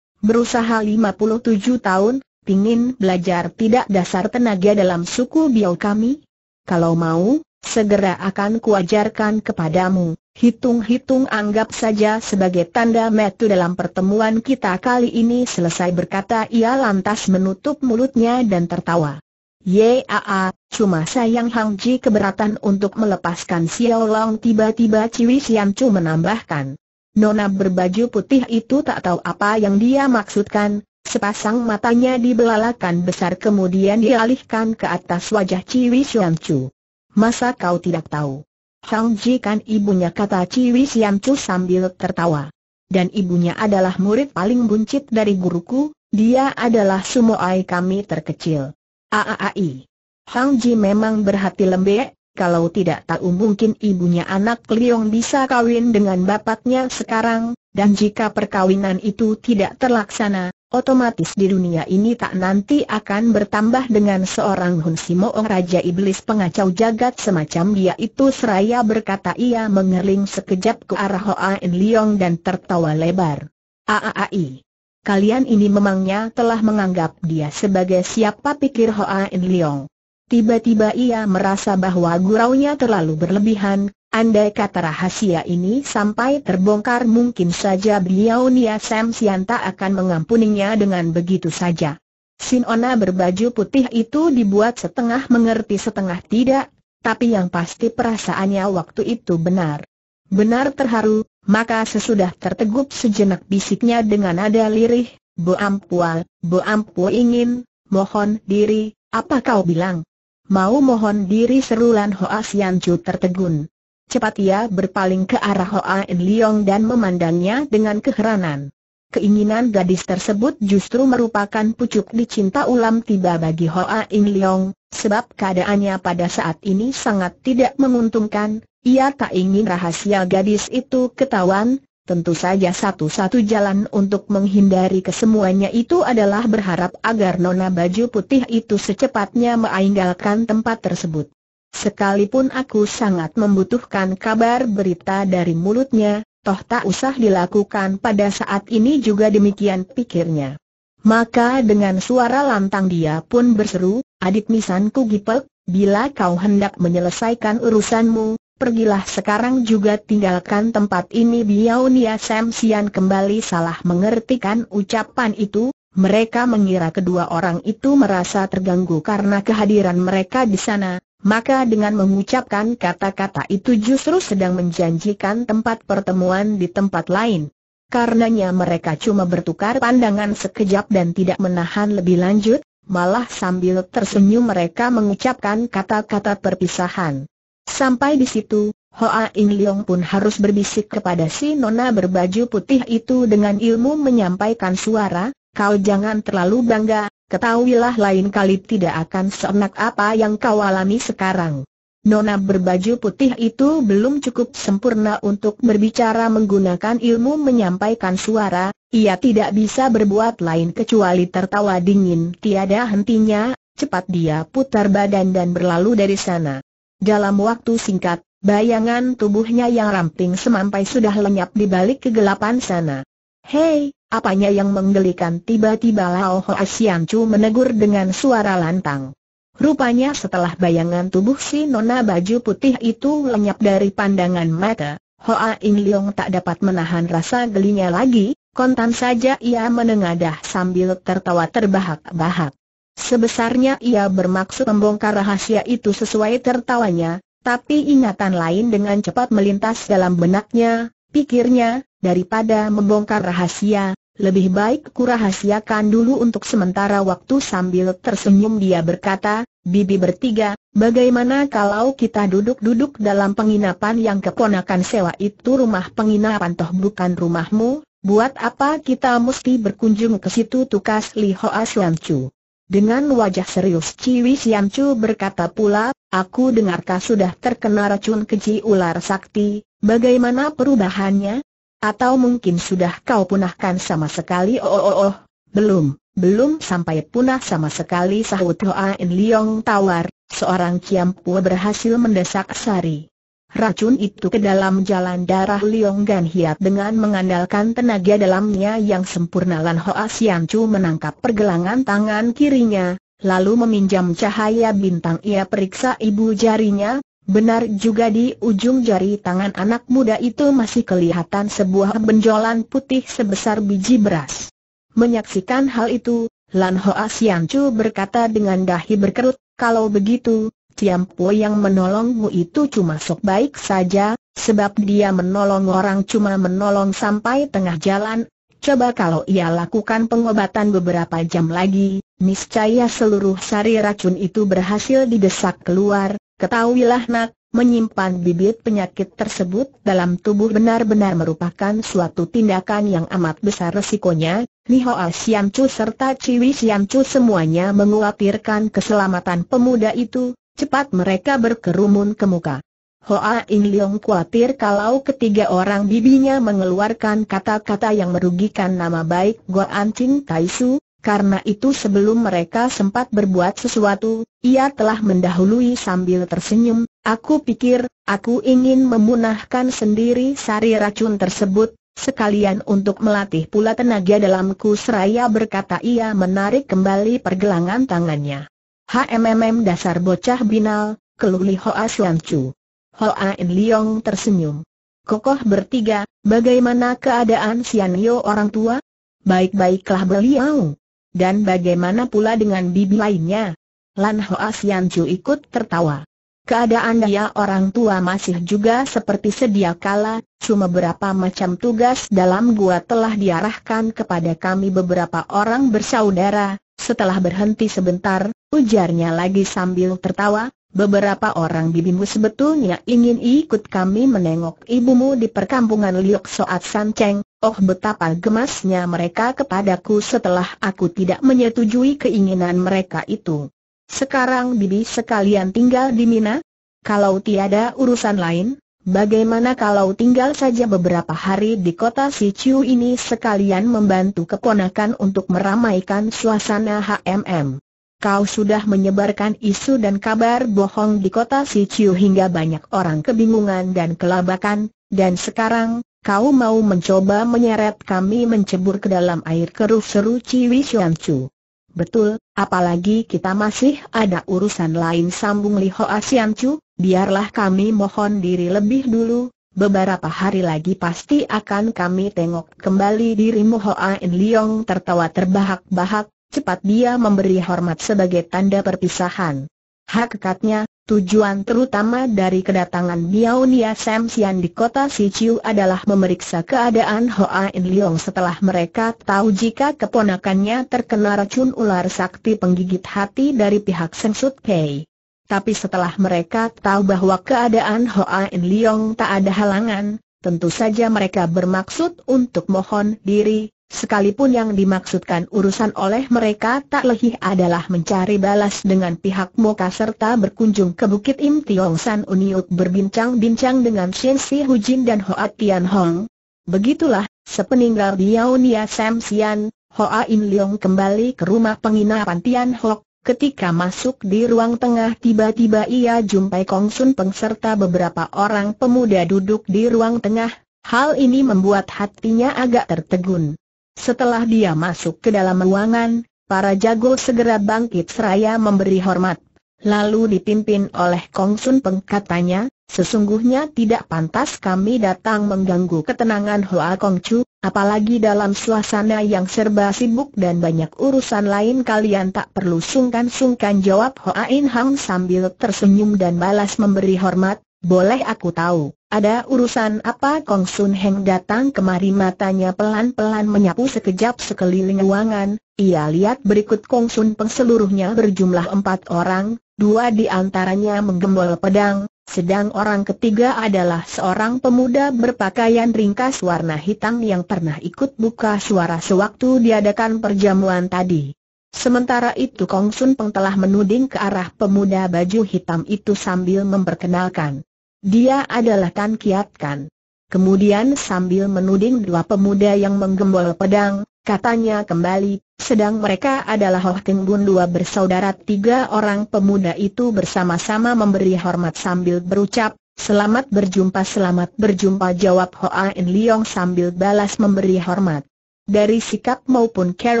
berusaha 57 tahun, pingin belajar tidak dasar tenaga dalam suku biau kami? Kalau mau, Segera akan kuajarkan kepadamu, hitung-hitung anggap saja sebagai tanda metu dalam pertemuan kita kali ini selesai berkata ia lantas menutup mulutnya dan tertawa. Yaa, cuma sayang Hang Ji keberatan untuk melepaskan Xiao Long tiba-tiba Ciwi Sian Chu menambahkan. Nona berbaju putih itu tak tahu apa yang dia maksudkan, sepasang matanya dibelalakan besar kemudian dialihkan ke atas wajah Ciwi Sian Chu masa kau tidak tahu? Hang Ji kan ibunya kata Ciwi Siam Chu sambil tertawa. Dan ibunya adalah murid paling buncit dari guruku, dia adalah sumoai kami terkecil. Aaai. Hang Ji memang berhati lembek, kalau tidak tahu mungkin ibunya anak Liong bisa kawin dengan bapaknya sekarang, dan jika perkawinan itu tidak terlaksana, otomatis di dunia ini tak nanti akan bertambah dengan seorang Hun Simoong Raja Iblis pengacau jagat semacam dia itu seraya berkata ia mengerling sekejap ke arah Hoa En Leong dan tertawa lebar. Aaai. Kalian ini memangnya telah menganggap dia sebagai siapa pikir Hoa En Leong. Tiba-tiba ia merasa bahwa gurau nya terlalu berlebihan, Andai kata rahasia ini sampai terbongkar mungkin saja beliau Nia Sam Sianta akan mengampuninya dengan begitu saja. Sinona berbaju putih itu dibuat setengah mengerti setengah tidak, tapi yang pasti perasaannya waktu itu benar. Benar terharu, maka sesudah terteguk sejenak bisiknya dengan nada lirih, Bo Ampual, Bo Ampu ingin, mohon diri, apa kau bilang? Mau mohon diri serulan Hoa Sian Chu tertegun. Cepat ia berpaling ke arah Hoa In Leong dan memandangnya dengan keheranan. Keinginan gadis tersebut justru merupakan pucuk dicinta ulam tiba bagi Hoa In Leong, sebab keadaannya pada saat ini sangat tidak menguntungkan, ia tak ingin rahasia gadis itu ketahuan, tentu saja satu-satu jalan untuk menghindari kesemuanya itu adalah berharap agar nona baju putih itu secepatnya meninggalkan tempat tersebut. Sekalipun aku sangat membutuhkan kabar berita dari mulutnya, toh tak usah dilakukan pada saat ini juga demikian pikirnya. Maka dengan suara lantang dia pun berseru, adik misanku Gipek, bila kau hendak menyelesaikan urusanmu, pergilah sekarang juga tinggalkan tempat ini Biaunia Nia Sam Sian kembali salah mengertikan ucapan itu, mereka mengira kedua orang itu merasa terganggu karena kehadiran mereka di sana, maka dengan mengucapkan kata-kata itu justru sedang menjanjikan tempat pertemuan di tempat lain. Karenanya mereka cuma bertukar pandangan sekejap dan tidak menahan lebih lanjut, malah sambil tersenyum mereka mengucapkan kata-kata perpisahan. Sampai di situ, Hoa In Leong pun harus berbisik kepada si nona berbaju putih itu dengan ilmu menyampaikan suara, kau jangan terlalu bangga, ketahuilah lain kali tidak akan seenak apa yang kau alami sekarang. Nona berbaju putih itu belum cukup sempurna untuk berbicara menggunakan ilmu menyampaikan suara, ia tidak bisa berbuat lain kecuali tertawa dingin tiada hentinya, cepat dia putar badan dan berlalu dari sana. Dalam waktu singkat, bayangan tubuhnya yang ramping semampai sudah lenyap di balik kegelapan sana. Hei, Apanya yang menggelikan tiba-tiba Lao Hoa Chu menegur dengan suara lantang. Rupanya setelah bayangan tubuh si nona baju putih itu lenyap dari pandangan mata, Hoa In Leong tak dapat menahan rasa gelinya lagi, kontan saja ia menengadah sambil tertawa terbahak-bahak. Sebesarnya ia bermaksud membongkar rahasia itu sesuai tertawanya, tapi ingatan lain dengan cepat melintas dalam benaknya, Pikirnya, daripada membongkar rahasia, lebih baik kurahasiakan dulu untuk sementara waktu sambil tersenyum dia berkata, Bibi bertiga, bagaimana kalau kita duduk-duduk dalam penginapan yang keponakan sewa itu rumah penginapan toh bukan rumahmu, buat apa kita mesti berkunjung ke situ tukas Li Hoa Sian Chu. Dengan wajah serius Ciwi Sian Chu berkata pula, aku dengarkah sudah terkena racun keji ular sakti, Bagaimana perubahannya? Atau mungkin sudah kau punahkan sama sekali? Oh, oh, oh, oh. belum, belum sampai punah sama sekali sahut Hoa In Liong tawar, seorang Kiampua berhasil mendesak Sari. Racun itu ke dalam jalan darah Liong Gan Hiat dengan mengandalkan tenaga dalamnya yang sempurna Lan Hoa Sian Chu menangkap pergelangan tangan kirinya, lalu meminjam cahaya bintang ia periksa ibu jarinya, Benar juga di ujung jari tangan anak muda itu masih kelihatan sebuah benjolan putih sebesar biji beras. Menyaksikan hal itu, Lan Hoa Sian Chu berkata dengan dahi berkerut, kalau begitu, Tiam Po yang menolongmu itu cuma sok baik saja, sebab dia menolong orang cuma menolong sampai tengah jalan. Coba kalau ia lakukan pengobatan beberapa jam lagi, niscaya seluruh sari racun itu berhasil didesak keluar, Ketahuilah nak, menyimpan bibit penyakit tersebut dalam tubuh benar-benar merupakan suatu tindakan yang amat besar resikonya, Nihoa Siamcu serta Ciwi Siamcu semuanya menguatirkan keselamatan pemuda itu, cepat mereka berkerumun ke muka. Hoa In Leong khawatir kalau ketiga orang bibinya mengeluarkan kata-kata yang merugikan nama baik Goan Ching Su, karena itu sebelum mereka sempat berbuat sesuatu, ia telah mendahului sambil tersenyum, aku pikir, aku ingin memunahkan sendiri sari racun tersebut, sekalian untuk melatih pula tenaga dalamku seraya berkata ia menarik kembali pergelangan tangannya. HMMM dasar bocah binal, keluli Hoa Suan Chu. Hoa In Liong tersenyum. Kokoh bertiga, bagaimana keadaan Sian Yo orang tua? Baik-baiklah beliau, dan bagaimana pula dengan bibi lainnya? Lan Hoa Sian Chu ikut tertawa. Keadaan dia orang tua masih juga seperti sedia kala, cuma beberapa macam tugas dalam gua telah diarahkan kepada kami beberapa orang bersaudara, setelah berhenti sebentar, ujarnya lagi sambil tertawa, Beberapa orang bibimu sebetulnya ingin ikut kami menengok ibumu di perkampungan Liok Soat San Oh betapa gemasnya mereka kepadaku setelah aku tidak menyetujui keinginan mereka itu. Sekarang bibi sekalian tinggal di Mina? Kalau tiada urusan lain, bagaimana kalau tinggal saja beberapa hari di kota Siciu ini sekalian membantu keponakan untuk meramaikan suasana HMM? Kau sudah menyebarkan isu dan kabar bohong di kota Siciu hingga banyak orang kebingungan dan kelabakan, dan sekarang, Kau mau mencoba menyeret kami mencebur ke dalam air keruh seru Ciwi Chu. Betul, apalagi kita masih ada urusan lain sambung Li Hoa Chu, biarlah kami mohon diri lebih dulu, beberapa hari lagi pasti akan kami tengok kembali dirimu Hoa In Liong tertawa terbahak-bahak, cepat dia memberi hormat sebagai tanda perpisahan. Hakikatnya, Tujuan terutama dari kedatangan Sam Samsian di kota Sichu adalah memeriksa keadaan Hoa In Leong setelah mereka tahu jika keponakannya terkena racun ular sakti penggigit hati dari pihak Sensut Pei. Tapi setelah mereka tahu bahwa keadaan Hoa In Leong tak ada halangan, tentu saja mereka bermaksud untuk mohon diri, Sekalipun yang dimaksudkan urusan oleh mereka tak lebih adalah mencari balas dengan pihak Moka serta berkunjung ke Bukit Im Tiong San Uniuk berbincang-bincang dengan Shen Si Hujin dan Hoa Tian Hong. Begitulah, sepeninggal Diao Nia Sam Sian, Hoa In Leong kembali ke rumah penginapan Tian Hong. Ketika masuk di ruang tengah tiba-tiba ia jumpai Kong Sun Peng serta beberapa orang pemuda duduk di ruang tengah, hal ini membuat hatinya agak tertegun. Setelah dia masuk ke dalam ruangan, para jago segera bangkit seraya memberi hormat. Lalu dipimpin oleh Kong Sun Peng katanya, sesungguhnya tidak pantas kami datang mengganggu ketenangan Hoa Kong Chu, apalagi dalam suasana yang serba sibuk dan banyak urusan lain kalian tak perlu sungkan-sungkan jawab Hoa In Hang sambil tersenyum dan balas memberi hormat, boleh aku tahu, ada urusan apa Kong Sun Heng datang kemari matanya pelan-pelan menyapu sekejap sekeliling ruangan, ia lihat berikut Kong Sun Peng seluruhnya berjumlah empat orang, dua di antaranya menggembol pedang, sedang orang ketiga adalah seorang pemuda berpakaian ringkas warna hitam yang pernah ikut buka suara sewaktu diadakan perjamuan tadi. Sementara itu Kong Sun Peng telah menuding ke arah pemuda baju hitam itu sambil memperkenalkan. Dia adalah Tan Kiat Kan. Kemudian sambil menuding dua pemuda yang menggembol pedang, katanya kembali, sedang mereka adalah Hoh Ting Bun dua bersaudara tiga orang pemuda itu bersama-sama memberi hormat sambil berucap, Selamat berjumpa selamat berjumpa jawab Hoa In Leong sambil balas memberi hormat. Dari sikap maupun cara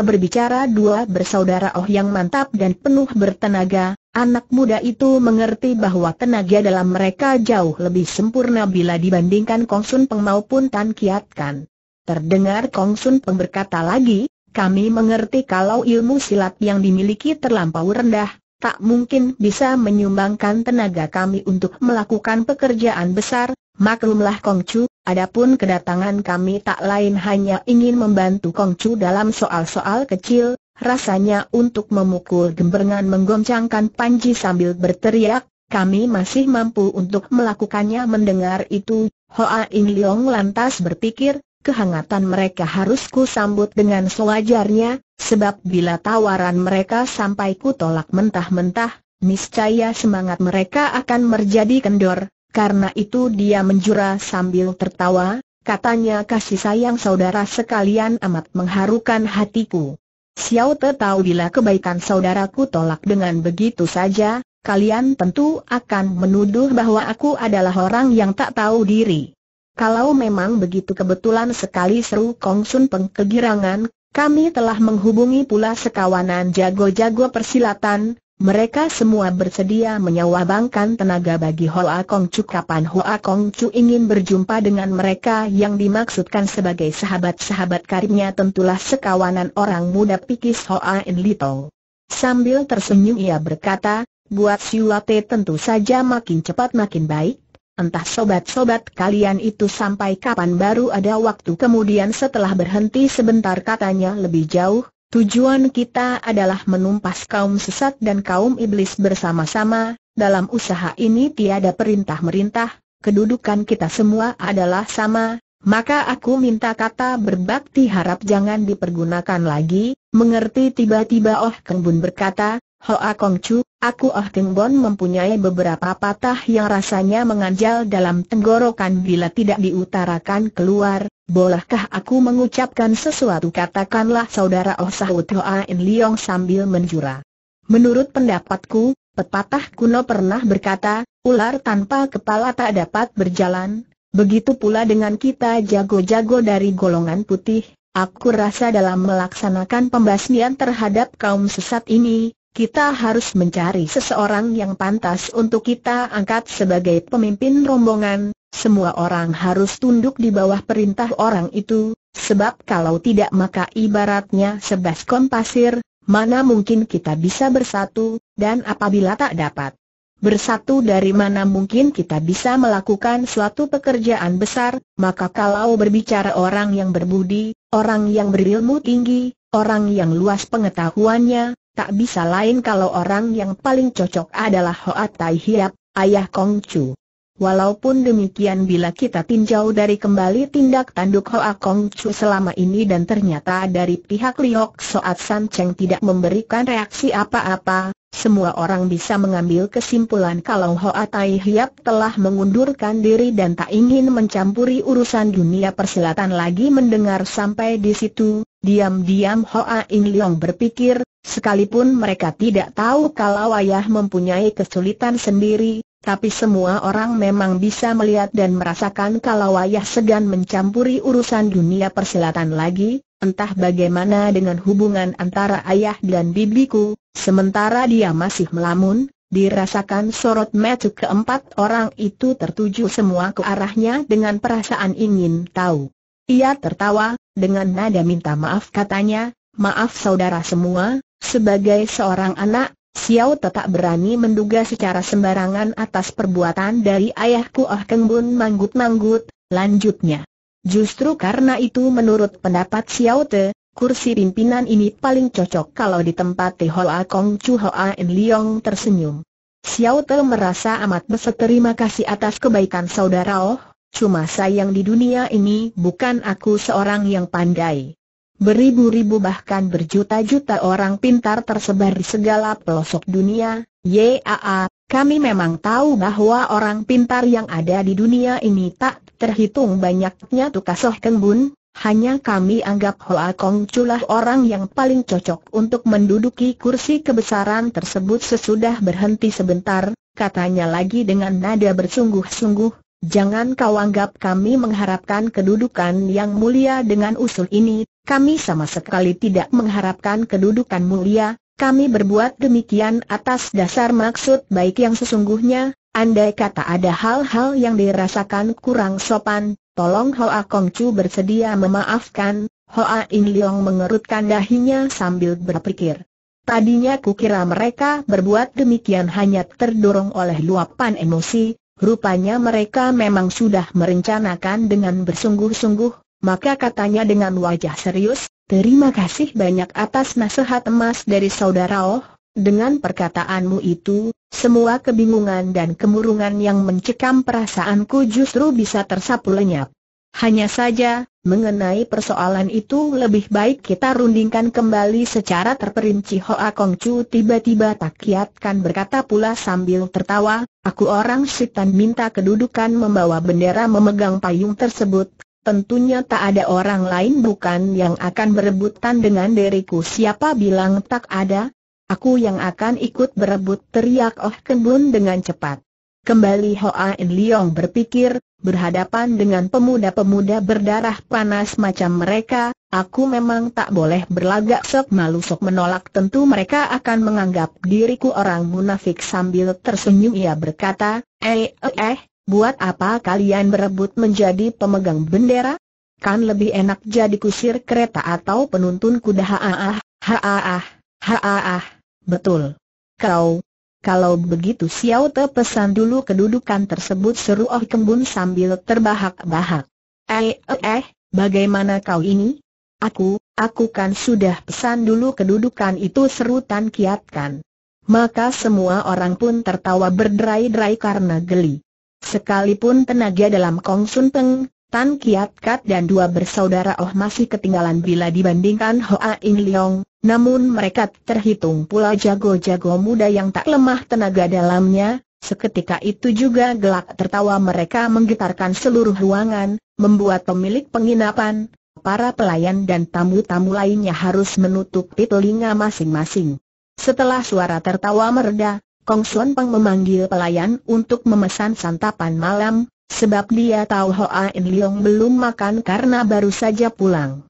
berbicara dua bersaudara Oh yang mantap dan penuh bertenaga, anak muda itu mengerti bahwa tenaga dalam mereka jauh lebih sempurna bila dibandingkan Kong Sun Peng maupun Tan Kiat Kan. Terdengar Kong Sun Peng berkata lagi, kami mengerti kalau ilmu silat yang dimiliki terlampau rendah, tak mungkin bisa menyumbangkan tenaga kami untuk melakukan pekerjaan besar, maklumlah Kong Chu, Adapun kedatangan kami tak lain hanya ingin membantu Kongcu dalam soal-soal kecil, rasanya untuk memukul gemberengan menggoncangkan Panji sambil berteriak, kami masih mampu untuk melakukannya mendengar itu, Hoa In Leong lantas berpikir, kehangatan mereka harus ku sambut dengan sewajarnya, sebab bila tawaran mereka sampai ku tolak mentah-mentah, niscaya semangat mereka akan menjadi kendor, karena itu dia menjura sambil tertawa, katanya kasih sayang saudara sekalian amat mengharukan hatiku. Xiao Te tahu bila kebaikan saudaraku tolak dengan begitu saja, kalian tentu akan menuduh bahwa aku adalah orang yang tak tahu diri. Kalau memang begitu kebetulan sekali seru Kong Sun Peng kegirangan, kami telah menghubungi pula sekawanan jago-jago persilatan, mereka semua bersedia menyewabangkan tenaga bagi Hoa Kong Chu kapan Hoa Kong Chu ingin berjumpa dengan mereka yang dimaksudkan sebagai sahabat-sahabat karibnya tentulah sekawanan orang muda pikis Hoa In Little. Sambil tersenyum ia berkata, buat siwate tentu saja makin cepat makin baik, entah sobat-sobat kalian itu sampai kapan baru ada waktu kemudian setelah berhenti sebentar katanya lebih jauh, Tujuan kita adalah menumpas kaum sesat dan kaum iblis bersama-sama, dalam usaha ini tiada perintah-merintah, kedudukan kita semua adalah sama, maka aku minta kata berbakti harap jangan dipergunakan lagi, mengerti tiba-tiba Oh Kengbun berkata, Hoa Chu, aku Ah Bon mempunyai beberapa patah yang rasanya menganjal dalam tenggorokan bila tidak diutarakan keluar, bolehkah aku mengucapkan sesuatu katakanlah saudara Oh sahut Hoa In Liong sambil menjura. Menurut pendapatku, pepatah kuno pernah berkata, ular tanpa kepala tak dapat berjalan, Begitu pula dengan kita jago-jago dari golongan putih, aku rasa dalam melaksanakan pembasmian terhadap kaum sesat ini, kita harus mencari seseorang yang pantas untuk kita angkat sebagai pemimpin rombongan, semua orang harus tunduk di bawah perintah orang itu, sebab kalau tidak maka ibaratnya sebaskom pasir, mana mungkin kita bisa bersatu, dan apabila tak dapat bersatu dari mana mungkin kita bisa melakukan suatu pekerjaan besar, maka kalau berbicara orang yang berbudi, orang yang berilmu tinggi, orang yang luas pengetahuannya, tak bisa lain kalau orang yang paling cocok adalah Hoa Tai Hiap, ayah Kong Chu. Walaupun demikian bila kita tinjau dari kembali tindak tanduk Hoa Kong Chu selama ini dan ternyata dari pihak Liok Soat San Cheng tidak memberikan reaksi apa-apa, semua orang bisa mengambil kesimpulan kalau Hoa Tai Hiap telah mengundurkan diri dan tak ingin mencampuri urusan dunia persilatan lagi mendengar sampai di situ, diam-diam Hoa In Leong berpikir, Sekalipun mereka tidak tahu kalau ayah mempunyai kesulitan sendiri, tapi semua orang memang bisa melihat dan merasakan kalau ayah segan mencampuri urusan dunia perselatan lagi, entah bagaimana dengan hubungan antara ayah dan bibiku, sementara dia masih melamun, dirasakan sorot mata keempat orang itu tertuju semua ke arahnya dengan perasaan ingin tahu. Ia tertawa, dengan nada minta maaf katanya, Maaf saudara semua, sebagai seorang anak, Xiao tetap berani menduga secara sembarangan atas perbuatan dari ayahku Ah Keng Bun manggut-manggut, lanjutnya. Justru karena itu menurut pendapat Xiao Te, kursi pimpinan ini paling cocok kalau ditempati Hoa Kong Chu Hoa In Leong tersenyum. Xiao Te merasa amat berterima kasih atas kebaikan saudara Oh, cuma sayang di dunia ini bukan aku seorang yang pandai. Beribu-ribu bahkan berjuta-juta orang pintar tersebar di segala pelosok dunia, YAA, kami memang tahu bahwa orang pintar yang ada di dunia ini tak terhitung banyaknya tukasoh kembun, hanya kami anggap Hoa Kong culah orang yang paling cocok untuk menduduki kursi kebesaran tersebut sesudah berhenti sebentar, katanya lagi dengan nada bersungguh-sungguh, Jangan kau anggap kami mengharapkan kedudukan yang mulia dengan usul ini, kami sama sekali tidak mengharapkan kedudukan mulia, kami berbuat demikian atas dasar maksud baik yang sesungguhnya, andai kata ada hal-hal yang dirasakan kurang sopan, tolong Hoa Kong Chu bersedia memaafkan, Hoa In Leong mengerutkan dahinya sambil berpikir. Tadinya kukira mereka berbuat demikian hanya terdorong oleh luapan emosi, Rupanya mereka memang sudah merencanakan dengan bersungguh-sungguh, maka katanya dengan wajah serius, terima kasih banyak atas nasihat emas dari saudara Oh. Dengan perkataanmu itu, semua kebingungan dan kemurungan yang mencekam perasaanku justru bisa tersapu lenyap. Hanya saja, mengenai persoalan itu lebih baik kita rundingkan kembali secara terperinci Hoa Kong Chu tiba-tiba tak kiatkan berkata pula sambil tertawa, aku orang tan minta kedudukan membawa bendera memegang payung tersebut, tentunya tak ada orang lain bukan yang akan berebutan dengan diriku siapa bilang tak ada, aku yang akan ikut berebut teriak Oh Kembun dengan cepat. Kembali Hoa In Leong berpikir, berhadapan dengan pemuda-pemuda berdarah panas macam mereka, aku memang tak boleh berlagak sok malu sok menolak tentu mereka akan menganggap diriku orang munafik sambil tersenyum ia berkata, eh eh eh, buat apa kalian berebut menjadi pemegang bendera? Kan lebih enak jadi kusir kereta atau penuntun kuda haah, haah, haah, betul. Kau, kalau begitu Xiao Te pesan dulu kedudukan tersebut seru Oh Kembun sambil terbahak-bahak. Eh, eh, eh, bagaimana kau ini? Aku, aku kan sudah pesan dulu kedudukan itu seru Tan Kiatkan. Maka semua orang pun tertawa berderai-derai karena geli. Sekalipun tenaga dalam Kong Sun Peng, Tan Kiat Kat dan dua bersaudara Oh masih ketinggalan bila dibandingkan Hoa In Leong, namun mereka terhitung pula jago-jago muda yang tak lemah tenaga dalamnya, seketika itu juga gelak tertawa mereka menggetarkan seluruh ruangan, membuat pemilik penginapan, para pelayan dan tamu-tamu lainnya harus menutup telinga masing-masing. Setelah suara tertawa mereda, Kong Suan Peng memanggil pelayan untuk memesan santapan malam, Sebab dia tahu Hoa In Leong belum makan karena baru saja pulang.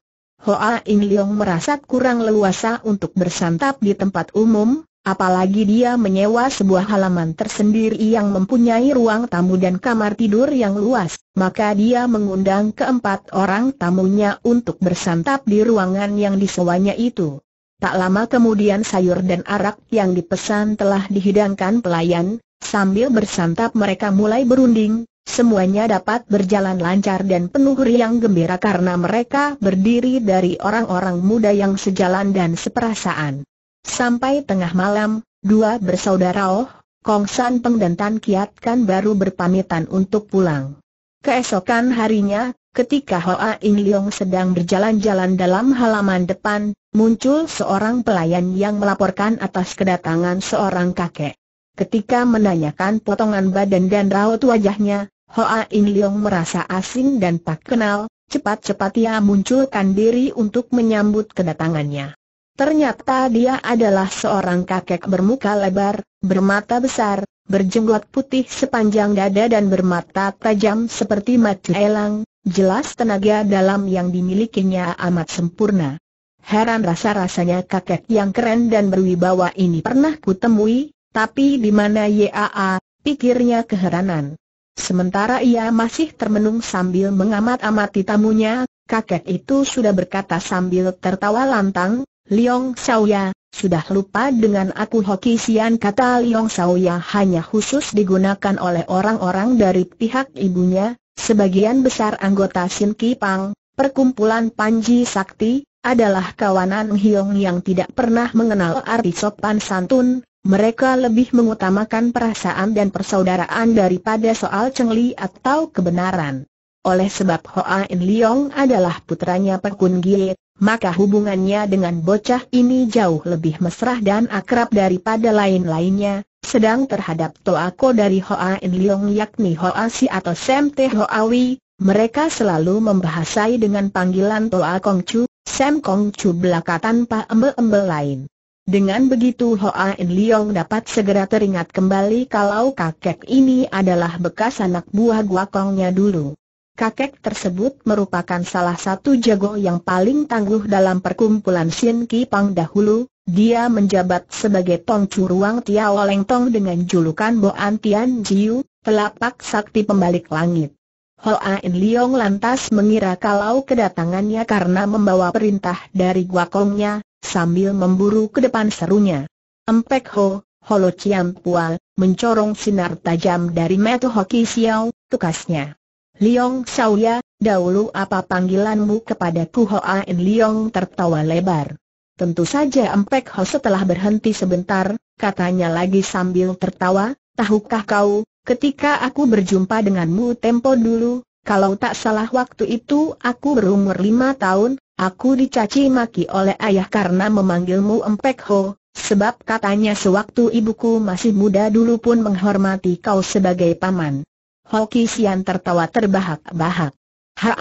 Hoa In Leong merasa kurang leluasa untuk bersantap di tempat umum, Apalagi dia menyewa sebuah halaman tersendiri yang mempunyai ruang tamu dan kamar tidur yang luas, maka dia mengundang keempat orang tamunya untuk bersantap di ruangan yang disewanya itu. Tak lama kemudian sayur dan arak yang dipesan telah dihidangkan pelayan, sambil bersantap mereka mulai berunding, Semuanya dapat berjalan lancar dan penuh riang gembira karena mereka berdiri dari orang-orang muda yang sejalan dan seperasaan. Sampai tengah malam, dua bersaudara Oh, Kong San Peng dan Tan Kiat Kan baru berpamitan untuk pulang. Keesokan harinya, ketika Hoa In Leong sedang berjalan-jalan dalam halaman depan, muncul seorang pelayan yang melaporkan atas kedatangan seorang kakek. Ketika menanyakan potongan badan dan raut wajahnya, Hoa In Leong merasa asing dan tak kenal, cepat-cepat ia munculkan diri untuk menyambut kedatangannya. Ternyata dia adalah seorang kakek bermuka lebar, bermata besar, berjenggot putih sepanjang dada dan bermata tajam seperti mata elang, jelas tenaga dalam yang dimilikinya amat sempurna. Heran rasa-rasanya kakek yang keren dan berwibawa ini pernah kutemui, tapi di mana YAA, pikirnya keheranan. Sementara ia masih termenung sambil mengamat-amati tamunya, kakek itu sudah berkata sambil tertawa lantang, Liong Xiaoya, sudah lupa dengan aku Hoki Sian kata Liong Xiaoya hanya khusus digunakan oleh orang-orang dari pihak ibunya, sebagian besar anggota Sin Kipang, perkumpulan Panji Sakti, adalah kawanan Hiong yang tidak pernah mengenal arti sopan santun, mereka lebih mengutamakan perasaan dan persaudaraan daripada soal cengli atau kebenaran. Oleh sebab Hoa In Leong adalah putranya Pekun Gie, maka hubungannya dengan bocah ini jauh lebih mesra dan akrab daripada lain-lainnya, sedang terhadap Toa Ko dari Hoa In Leong yakni Hoa Si atau Sam Teh Hoawi, mereka selalu membahasai dengan panggilan Toa Kong Chu, Sam Kong Chu belaka tanpa embel-embel lain. Dengan begitu Hoa In Leong dapat segera teringat kembali kalau kakek ini adalah bekas anak buah guakongnya dulu. Kakek tersebut merupakan salah satu jago yang paling tangguh dalam perkumpulan Sin Ki Pang dahulu, dia menjabat sebagai Tong Curuang Tiao Leng Tong dengan julukan Boan Tian Jiu, telapak sakti pembalik langit. Hoa In Leong lantas mengira kalau kedatangannya karena membawa perintah dari guakongnya, sambil memburu ke depan serunya. Empek Ho, Holo Chiam Pua, mencorong sinar tajam dari Metu Hoki Xiao, tukasnya. Liong Xiaoya, dahulu apa panggilanmu kepada Ku Hoain Liong tertawa lebar. Tentu saja Empek Ho setelah berhenti sebentar, katanya lagi sambil tertawa, tahukah kau, ketika aku berjumpa denganmu tempo dulu, kalau tak salah waktu itu aku berumur lima tahun, Aku dicaci maki oleh ayah karena memanggilmu Empek Ho, sebab katanya sewaktu ibuku masih muda dulu pun menghormati kau sebagai paman. Hoki Sian tertawa terbahak-bahak. ha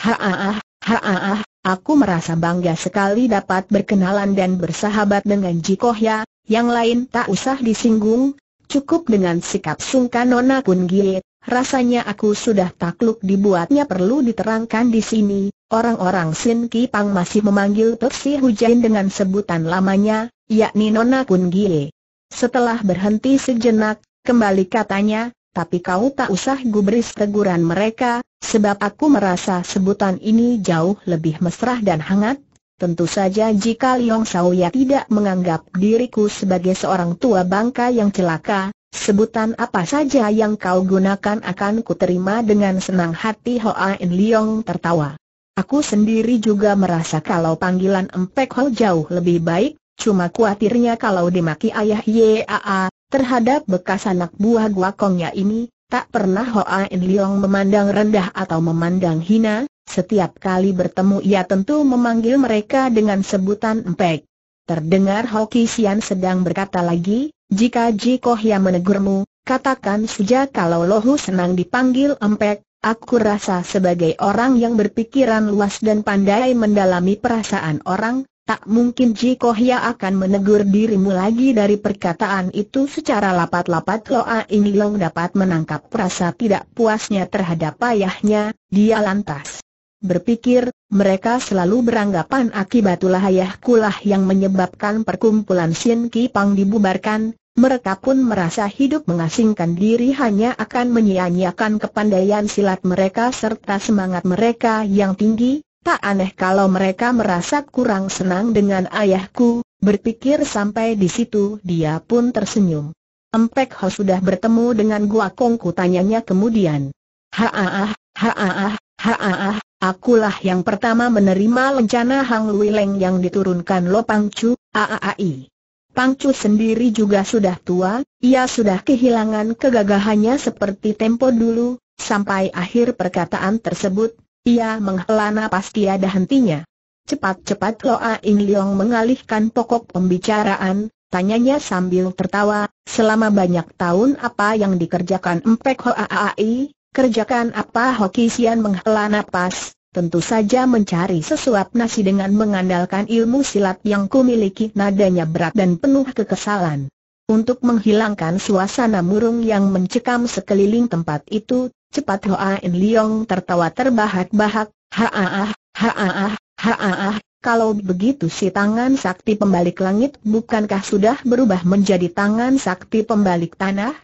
haaah, haaah, aku merasa bangga sekali dapat berkenalan dan bersahabat dengan Jikohya, yang lain tak usah disinggung, cukup dengan sikap sungkan Nona pun Giet, Rasanya aku sudah takluk dibuatnya perlu diterangkan di sini, orang-orang Sin Ki Pang masih memanggil Persi Hujan dengan sebutan lamanya, yakni Nona Kun Gie. Setelah berhenti sejenak, kembali katanya, tapi kau tak usah gubris teguran mereka, sebab aku merasa sebutan ini jauh lebih mesra dan hangat. Tentu saja jika Liong Sauya tidak menganggap diriku sebagai seorang tua bangka yang celaka, Sebutan apa saja yang kau gunakan akan kuterima dengan senang hati Hoa In Leong tertawa. Aku sendiri juga merasa kalau panggilan Empek Ho jauh lebih baik, cuma kuatirnya kalau dimaki ayah Yaa, terhadap bekas anak buah gua Kongnya ini, tak pernah Hoa In Leong memandang rendah atau memandang hina, setiap kali bertemu ia tentu memanggil mereka dengan sebutan Empek. Terdengar Hoki Sian sedang berkata lagi, jika Jiko yang menegurmu, katakan saja kalau Lohu senang dipanggil empek, aku rasa sebagai orang yang berpikiran luas dan pandai mendalami perasaan orang, tak mungkin Jiko akan menegur dirimu lagi dari perkataan itu secara lapat-lapat Loa ini Inilong dapat menangkap rasa tidak puasnya terhadap ayahnya, dia lantas berpikir, mereka selalu beranggapan akibatulah ayahkulah yang menyebabkan perkumpulan Sien Ki Pang dibubarkan, mereka pun merasa hidup mengasingkan diri hanya akan menyia-nyiakan kepandaian silat mereka serta semangat mereka yang tinggi, tak aneh kalau mereka merasa kurang senang dengan ayahku, berpikir sampai di situ dia pun tersenyum. Empek Ho sudah bertemu dengan Gua Kongku tanyanya kemudian. Haaah, haaah, haaah, akulah yang pertama menerima lencana Hang Luileng yang diturunkan Lopang Chu, aaai. Pangcu sendiri juga sudah tua, ia sudah kehilangan kegagahannya seperti tempo dulu, sampai akhir perkataan tersebut, ia menghela napas tiada hentinya. Cepat-cepat Loa In Leong mengalihkan pokok pembicaraan, tanyanya sambil tertawa, selama banyak tahun apa yang dikerjakan Empek Ai? kerjakan apa Hoki Sian menghela napas, Tentu saja mencari sesuap nasi dengan mengandalkan ilmu silat yang kumiliki nadanya berat dan penuh kekesalan. Untuk menghilangkan suasana murung yang mencekam sekeliling tempat itu, cepat Hoa In Liong tertawa terbahak-bahak, haaah, haaah, haaah, kalau begitu si tangan sakti pembalik langit bukankah sudah berubah menjadi tangan sakti pembalik tanah?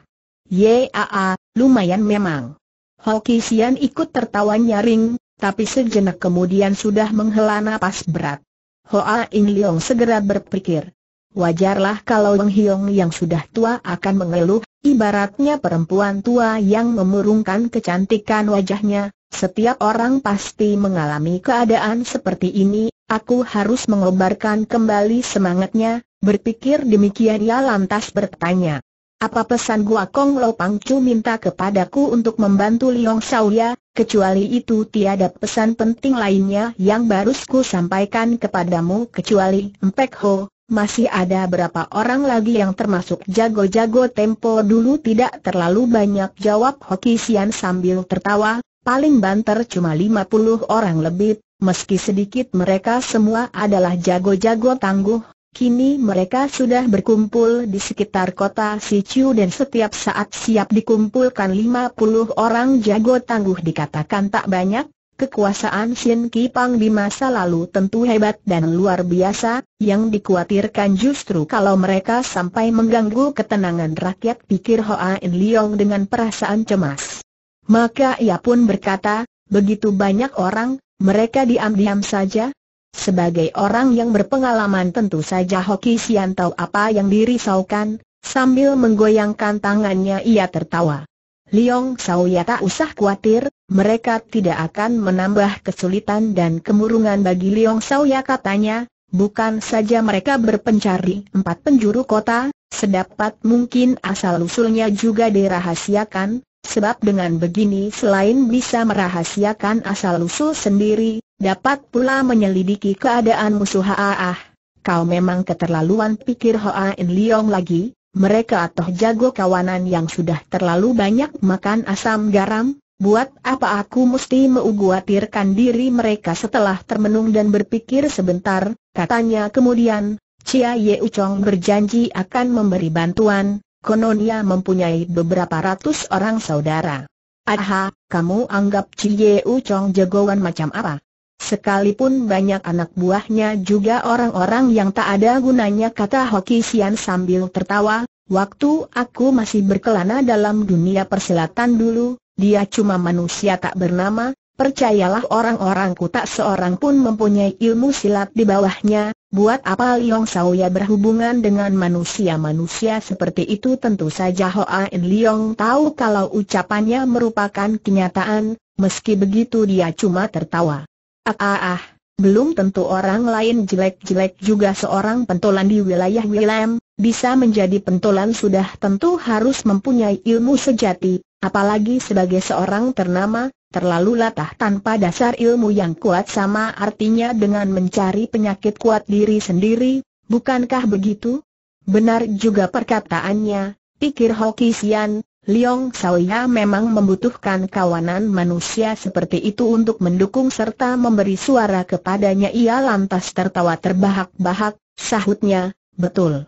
Yaa, lumayan memang. Hoki Sian ikut tertawa nyaring, tapi sejenak kemudian sudah menghela nafas berat. Hoa In Leong segera berpikir. Wajarlah kalau Wang Hiong yang sudah tua akan mengeluh, ibaratnya perempuan tua yang memurungkan kecantikan wajahnya, setiap orang pasti mengalami keadaan seperti ini, aku harus mengobarkan kembali semangatnya, berpikir demikian ia lantas bertanya, apa pesan Gua Kong Lo Pang Chu minta kepadaku untuk membantu Liong Sauya, kecuali itu tiada pesan penting lainnya yang barus ku sampaikan kepadamu kecuali Mpek Ho, masih ada berapa orang lagi yang termasuk jago-jago tempo dulu tidak terlalu banyak jawab Hoki Sian sambil tertawa, paling banter cuma 50 orang lebih, meski sedikit mereka semua adalah jago-jago tangguh, Kini mereka sudah berkumpul di sekitar kota Sichu dan setiap saat siap dikumpulkan 50 orang jago tangguh dikatakan tak banyak, kekuasaan Xin Kipang di masa lalu tentu hebat dan luar biasa, yang dikhawatirkan justru kalau mereka sampai mengganggu ketenangan rakyat pikir Hoa In Leong dengan perasaan cemas. Maka ia pun berkata, begitu banyak orang, mereka diam-diam saja, sebagai orang yang berpengalaman tentu saja Hoki Sian tahu apa yang dirisaukan, sambil menggoyangkan tangannya ia tertawa. Liong Sao ya tak usah khawatir, mereka tidak akan menambah kesulitan dan kemurungan bagi Liong Sao ya katanya, bukan saja mereka berpencari empat penjuru kota, sedapat mungkin asal-usulnya juga dirahasiakan, Sebab dengan begini selain bisa merahasiakan asal-usul sendiri, dapat pula menyelidiki keadaan musuh Ah, Kau memang keterlaluan pikir Hoa In Leong lagi, mereka atau jago kawanan yang sudah terlalu banyak makan asam garam, buat apa aku mesti meuguatirkan diri mereka setelah termenung dan berpikir sebentar, katanya kemudian, Cia Ye Uchong berjanji akan memberi bantuan, Konon ia mempunyai beberapa ratus orang saudara. Aha, kamu anggap Cie Ucong jagoan macam apa? Sekalipun banyak anak buahnya juga orang-orang yang tak ada gunanya kata Hoki Sian sambil tertawa, waktu aku masih berkelana dalam dunia persilatan dulu, dia cuma manusia tak bernama, percayalah orang-orangku tak seorang pun mempunyai ilmu silat di bawahnya, Buat apa Liong Sauya berhubungan dengan manusia-manusia seperti itu tentu saja Hoa In Liong tahu kalau ucapannya merupakan kenyataan, meski begitu dia cuma tertawa. Ah ah ah, belum tentu orang lain jelek-jelek juga seorang pentolan di wilayah Wilam, bisa menjadi pentolan sudah tentu harus mempunyai ilmu sejati, Apalagi sebagai seorang ternama, terlalu latah tanpa dasar ilmu yang kuat sama artinya dengan mencari penyakit kuat diri sendiri, bukankah begitu? Benar juga perkataannya, pikir Hoki Sian, Liong Saoya memang membutuhkan kawanan manusia seperti itu untuk mendukung serta memberi suara kepadanya ia lantas tertawa terbahak-bahak, sahutnya, betul.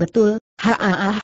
Betul, ha-ah-ah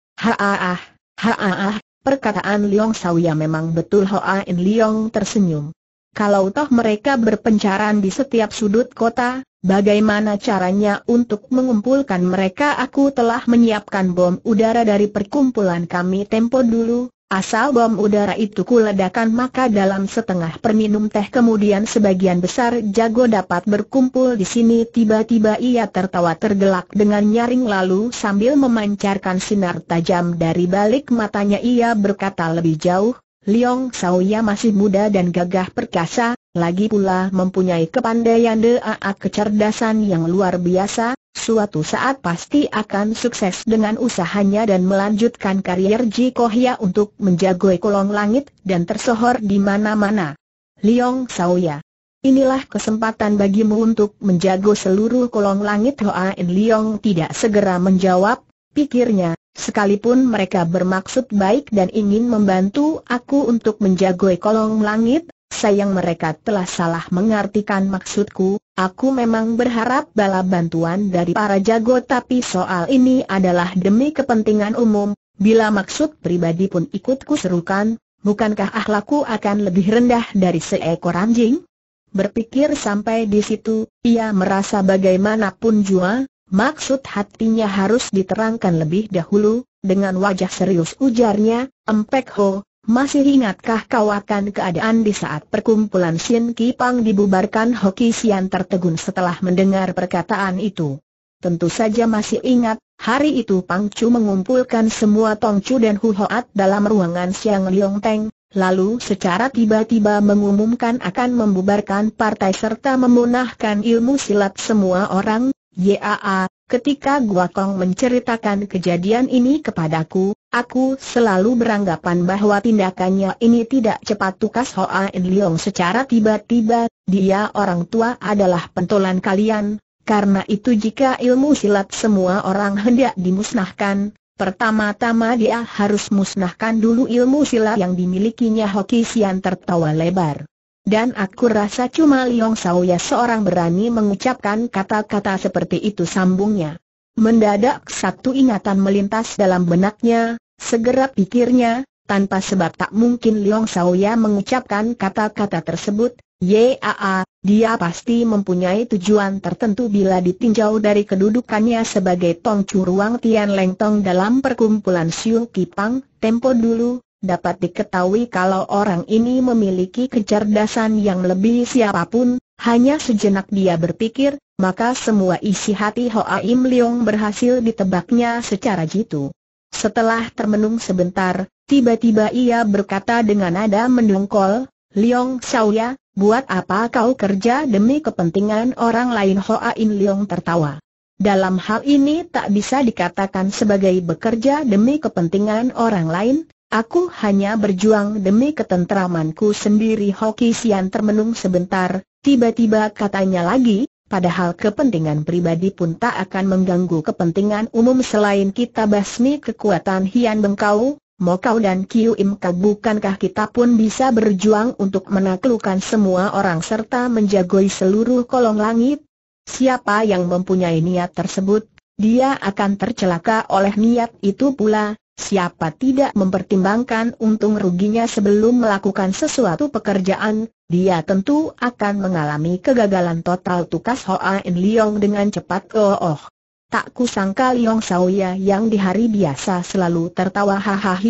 Perkataan Liong Sawia memang betul Hoa In Liong tersenyum. Kalau toh mereka berpencaran di setiap sudut kota, bagaimana caranya untuk mengumpulkan mereka? Aku telah menyiapkan bom udara dari perkumpulan kami tempo dulu, Asal bom udara itu kuledakan maka dalam setengah perminum teh kemudian sebagian besar jago dapat berkumpul di sini tiba-tiba ia tertawa tergelak dengan nyaring lalu sambil memancarkan sinar tajam dari balik matanya ia berkata lebih jauh, Liong Sauya masih muda dan gagah perkasa, lagi pula mempunyai kepandaian doa kecerdasan yang luar biasa, suatu saat pasti akan sukses dengan usahanya dan melanjutkan karier Ji Kohya untuk menjagoi kolong langit dan tersohor di mana-mana. Liong Sauya. Inilah kesempatan bagimu untuk menjago seluruh kolong langit Hoa In Liong tidak segera menjawab, pikirnya, Sekalipun mereka bermaksud baik dan ingin membantu aku untuk menjagoi kolong langit, sayang mereka telah salah mengartikan maksudku, Aku memang berharap bala bantuan dari para jago tapi soal ini adalah demi kepentingan umum, bila maksud pribadi pun ikut serukan, bukankah ahlaku akan lebih rendah dari seekor anjing? Berpikir sampai di situ, ia merasa bagaimanapun jua, maksud hatinya harus diterangkan lebih dahulu, dengan wajah serius ujarnya, Empek Ho, masih ingatkah kau akan keadaan di saat perkumpulan Ki Kipang dibubarkan Hoki Sian tertegun setelah mendengar perkataan itu? Tentu saja masih ingat, hari itu Pang Chu mengumpulkan semua Tong Chu dan Hu Hoat dalam ruangan Siang Liong Teng, lalu secara tiba-tiba mengumumkan akan membubarkan partai serta memunahkan ilmu silat semua orang, YAA, Ketika Guakong menceritakan kejadian ini kepadaku, aku selalu beranggapan bahwa tindakannya ini tidak cepat tukas Hoa In Leong secara tiba-tiba, dia orang tua adalah pentolan kalian, karena itu jika ilmu silat semua orang hendak dimusnahkan, pertama-tama dia harus musnahkan dulu ilmu silat yang dimilikinya Hoki Sian tertawa lebar. Dan aku rasa cuma Liong Sauya seorang berani mengucapkan kata-kata seperti itu sambungnya. Mendadak satu ingatan melintas dalam benaknya, segera pikirnya, tanpa sebab tak mungkin Liong Sauya mengucapkan kata-kata tersebut, Yaa, dia pasti mempunyai tujuan tertentu bila ditinjau dari kedudukannya sebagai Tong Curuang Tian Leng Tong dalam perkumpulan Siung Kipang, tempo dulu, dapat diketahui kalau orang ini memiliki kecerdasan yang lebih siapapun, hanya sejenak dia berpikir, maka semua isi hati Hoa Im Leong berhasil ditebaknya secara jitu. Setelah termenung sebentar, tiba-tiba ia berkata dengan nada mendongkol, Leong Xiaoya, buat apa kau kerja demi kepentingan orang lain Hoa Im Leong tertawa. Dalam hal ini tak bisa dikatakan sebagai bekerja demi kepentingan orang lain, Aku hanya berjuang demi ketentramanku sendiri Hoki Sian termenung sebentar, tiba-tiba katanya lagi, padahal kepentingan pribadi pun tak akan mengganggu kepentingan umum selain kita basmi kekuatan Hian Bengkau, Mokau dan Kiu Im bukankah kita pun bisa berjuang untuk menaklukkan semua orang serta menjagoi seluruh kolong langit? Siapa yang mempunyai niat tersebut, dia akan tercelaka oleh niat itu pula, Siapa tidak mempertimbangkan untung ruginya sebelum melakukan sesuatu pekerjaan, dia tentu akan mengalami kegagalan total tukas Hoa In Leong dengan cepat oh oh. Tak kusangka Leong Saoya yang di hari biasa selalu tertawa hahaha,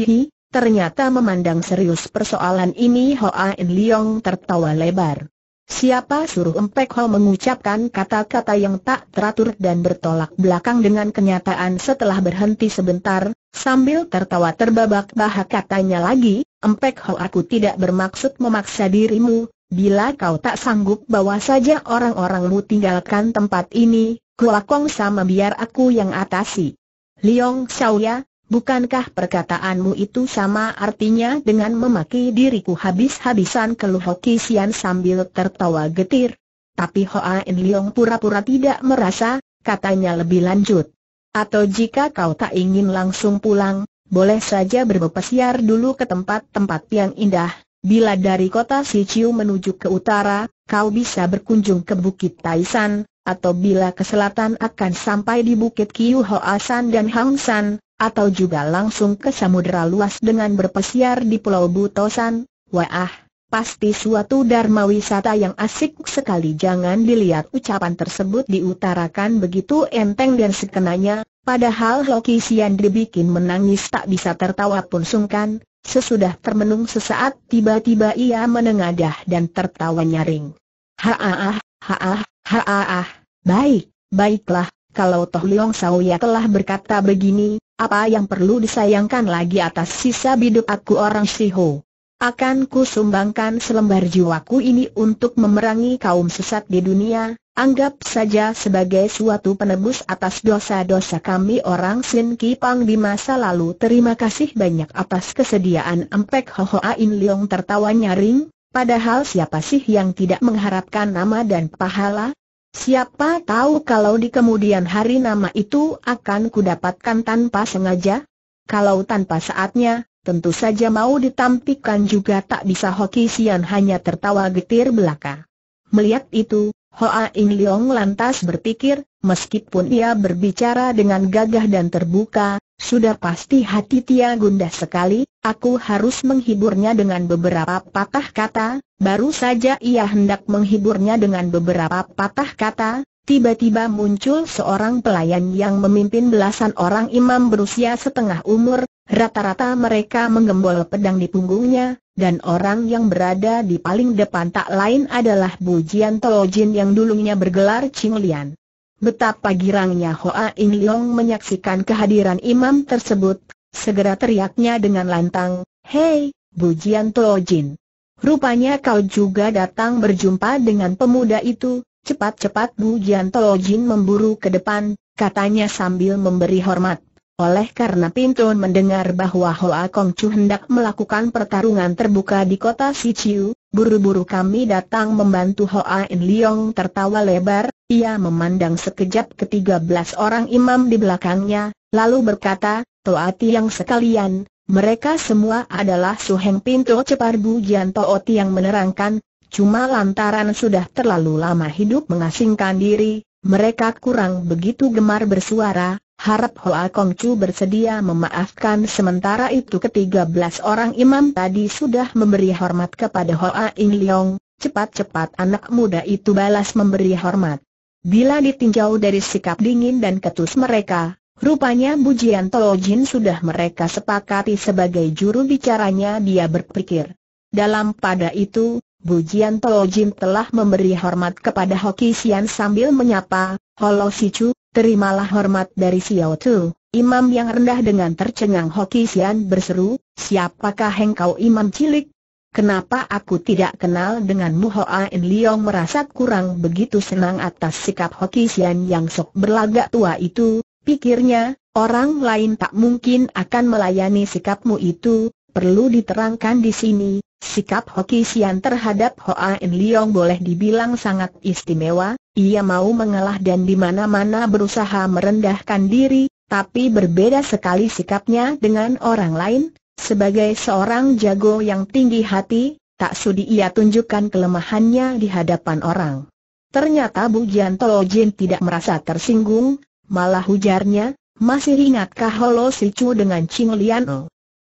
ternyata memandang serius persoalan ini Hoa In Leong tertawa lebar. Siapa suruh Empek Ho mengucapkan kata-kata yang tak teratur dan bertolak belakang dengan kenyataan setelah berhenti sebentar, Sambil tertawa terbabak-bahak katanya lagi, Empek Ho aku tidak bermaksud memaksa dirimu, bila kau tak sanggup bawa saja orang-orangmu tinggalkan tempat ini, Kong sama biar aku yang atasi. Liong Xiaoya, bukankah perkataanmu itu sama artinya dengan memaki diriku habis-habisan keluh Kisian sambil tertawa getir? Tapi Hoa In Liong pura-pura tidak merasa, katanya lebih lanjut. Atau jika kau tak ingin langsung pulang, boleh saja berpesiar dulu ke tempat-tempat yang indah. Bila dari kota Siciu menuju ke utara, kau bisa berkunjung ke Bukit Taisan, atau bila ke selatan akan sampai di Bukit Kiu Hoasan dan Hangsan, atau juga langsung ke samudera luas dengan berpesiar di Pulau Butosan. Wah, Pasti suatu dharma wisata yang asik sekali jangan dilihat ucapan tersebut diutarakan begitu enteng dan sekenanya, padahal Loki Sian dibikin menangis tak bisa tertawa pun sungkan, sesudah termenung sesaat tiba-tiba ia menengadah dan tertawa nyaring. Haaah, haaah, ah baik, baiklah, kalau Toh Leong Sauya telah berkata begini, apa yang perlu disayangkan lagi atas sisa hidup aku orang Siho? Akan ku sumbangkan selembar jiwaku ini untuk memerangi kaum sesat di dunia, anggap saja sebagai suatu penebus atas dosa-dosa kami orang Sin Kipang di masa lalu. Terima kasih banyak atas kesediaan Empek Ho Ho Ain Leong tertawa nyaring, padahal siapa sih yang tidak mengharapkan nama dan pahala? Siapa tahu kalau di kemudian hari nama itu akan kudapatkan tanpa sengaja? Kalau tanpa saatnya, tentu saja mau ditampikan juga tak bisa Hoki Sian hanya tertawa getir belaka. Melihat itu, Hoa In Leong lantas berpikir, meskipun ia berbicara dengan gagah dan terbuka, sudah pasti hati Tia gundah sekali, aku harus menghiburnya dengan beberapa patah kata, baru saja ia hendak menghiburnya dengan beberapa patah kata, Tiba-tiba muncul seorang pelayan yang memimpin belasan orang imam berusia setengah umur, rata-rata mereka menggembol pedang di punggungnya, dan orang yang berada di paling depan tak lain adalah Bu Jian Tojin yang dulunya bergelar Lian. Betapa girangnya Hoa In Leong menyaksikan kehadiran imam tersebut, segera teriaknya dengan lantang, Hei, Bu Jian Tojin! Rupanya kau juga datang berjumpa dengan pemuda itu, Cepat-cepat Bu Tao Jin memburu ke depan, katanya sambil memberi hormat. Oleh karena Pintun mendengar bahwa Hoa Kong Chu hendak melakukan pertarungan terbuka di kota Sichu, buru-buru kami datang membantu Hoa In Leong tertawa lebar, ia memandang sekejap ke belas orang imam di belakangnya, lalu berkata, Toa yang sekalian, mereka semua adalah Suheng Pintu Cepar Bu Jian Oti yang menerangkan, Cuma lantaran sudah terlalu lama hidup mengasingkan diri, mereka kurang begitu gemar bersuara, harap Hoa Kong Chu bersedia memaafkan sementara itu ketiga belas orang imam tadi sudah memberi hormat kepada Hoa In Leong, cepat-cepat anak muda itu balas memberi hormat. Bila ditinjau dari sikap dingin dan ketus mereka, rupanya Jian Tolo Jin sudah mereka sepakati sebagai juru bicaranya dia berpikir. Dalam pada itu, Bujian Jian Jim telah memberi hormat kepada Hoki Sian sambil menyapa, Holo Si Chu, terimalah hormat dari Xiao Tu. Imam yang rendah dengan tercengang Hoki Sian berseru, siapakah hengkau imam cilik? Kenapa aku tidak kenal Mu Hoa In Leong merasa kurang begitu senang atas sikap Hoki Sian yang sok berlagak tua itu, pikirnya, orang lain tak mungkin akan melayani sikapmu itu, perlu diterangkan di sini, Sikap Hoki Sian terhadap Hoa In Leong boleh dibilang sangat istimewa, ia mau mengalah dan di mana-mana berusaha merendahkan diri, tapi berbeda sekali sikapnya dengan orang lain, sebagai seorang jago yang tinggi hati, tak sudi ia tunjukkan kelemahannya di hadapan orang. Ternyata Bu Jian Tolo Jin tidak merasa tersinggung, malah hujarnya, masih ingatkah Holo Sicu dengan Ching Lian O?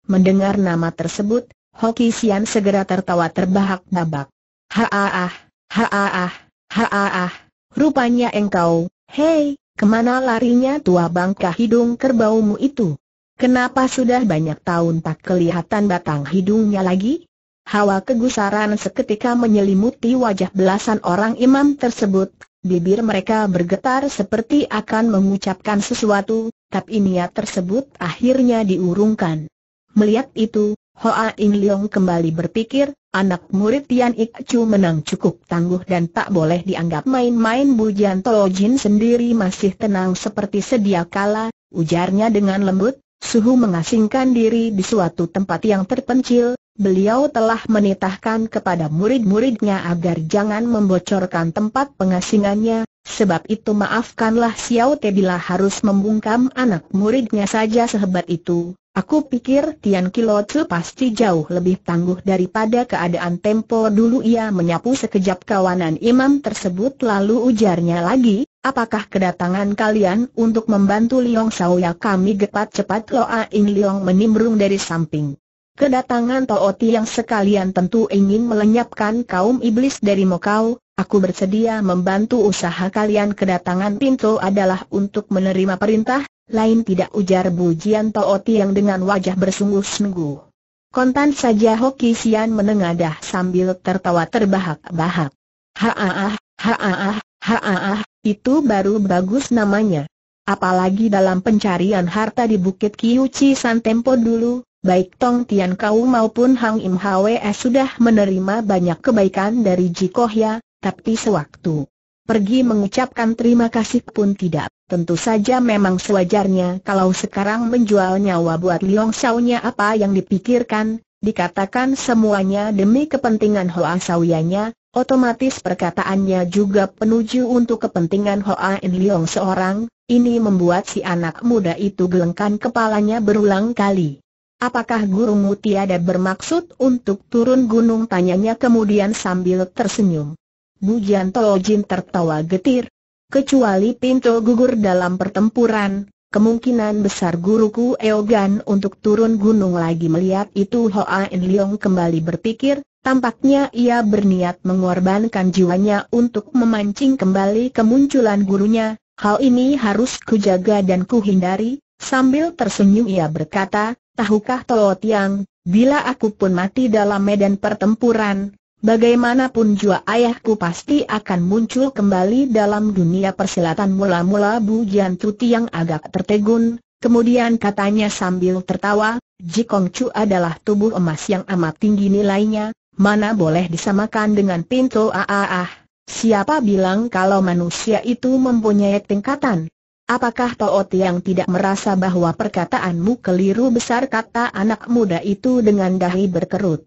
Mendengar nama tersebut, Hoki Sian segera tertawa terbahak nabak. Haaah, haaah, haaah, rupanya engkau, hei, kemana larinya tua bangka hidung kerbaumu itu? Kenapa sudah banyak tahun tak kelihatan batang hidungnya lagi? Hawa kegusaran seketika menyelimuti wajah belasan orang imam tersebut, bibir mereka bergetar seperti akan mengucapkan sesuatu, tapi niat tersebut akhirnya diurungkan. Melihat itu, Hoa In Leong kembali berpikir, anak murid Tian Ik Chu menang cukup tangguh dan tak boleh dianggap main-main Bu Jian Toh Jin sendiri masih tenang seperti sedia kala, ujarnya dengan lembut, suhu mengasingkan diri di suatu tempat yang terpencil, beliau telah menitahkan kepada murid-muridnya agar jangan membocorkan tempat pengasingannya, sebab itu maafkanlah Xiao Te bila harus membungkam anak muridnya saja sehebat itu, Aku pikir Tian Kilotsu pasti jauh lebih tangguh daripada keadaan tempo dulu ia menyapu sekejap kawanan imam tersebut lalu ujarnya lagi, apakah kedatangan kalian untuk membantu Liong Saoya kami gepat cepat Loa In Liong menimbrung dari samping. Kedatangan Tooti yang sekalian tentu ingin melenyapkan kaum iblis dari Mokau, aku bersedia membantu usaha kalian kedatangan Pintu adalah untuk menerima perintah, lain tidak ujar Bu Jian Tooti yang dengan wajah bersungguh-sungguh. Kontan saja Hoki Sian menengadah sambil tertawa terbahak-bahak. Haaah, haaah, haaah, itu baru bagus namanya. Apalagi dalam pencarian harta di Bukit Kiuci San Tempo dulu, baik Tong Tian Kau maupun Hang Im Hwe sudah menerima banyak kebaikan dari Ji ya, tapi sewaktu pergi mengucapkan terima kasih pun tidak. Tentu saja memang sewajarnya kalau sekarang menjual nyawa buat Liong Xiao-nya apa yang dipikirkan, dikatakan semuanya demi kepentingan Hoa Sawianya, otomatis perkataannya juga penuju untuk kepentingan Hoa In Liong seorang, ini membuat si anak muda itu gelengkan kepalanya berulang kali. Apakah Guru gurumu tiada bermaksud untuk turun gunung tanyanya kemudian sambil tersenyum. Bu Jian Jin tertawa getir, Kecuali pintu gugur dalam pertempuran, kemungkinan besar guruku Eogan untuk turun gunung lagi melihat itu Hoa In Leong kembali berpikir, tampaknya ia berniat mengorbankan jiwanya untuk memancing kembali kemunculan gurunya, hal ini harus kujaga dan kuhindari, sambil tersenyum ia berkata, tahukah Tolo Tiang, bila aku pun mati dalam medan pertempuran, Bagaimanapun jua ayahku pasti akan muncul kembali dalam dunia persilatan mula-mula Bu Jian Tuti yang agak tertegun, kemudian katanya sambil tertawa, Jikong Chu adalah tubuh emas yang amat tinggi nilainya, mana boleh disamakan dengan pintu aaah. Siapa bilang kalau manusia itu mempunyai tingkatan? Apakah Toot yang tidak merasa bahwa perkataanmu keliru besar kata anak muda itu dengan dahi berkerut?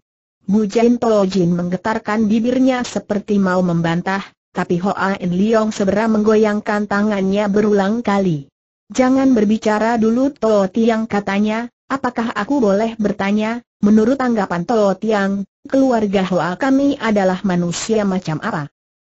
Mu Jin Po Jin menggetarkan bibirnya seperti mau membantah, tapi Hoa In Leong segera menggoyangkan tangannya berulang kali. Jangan berbicara dulu To Tiang katanya, apakah aku boleh bertanya, menurut tanggapan To Tiang, keluarga Hoa kami adalah manusia macam apa?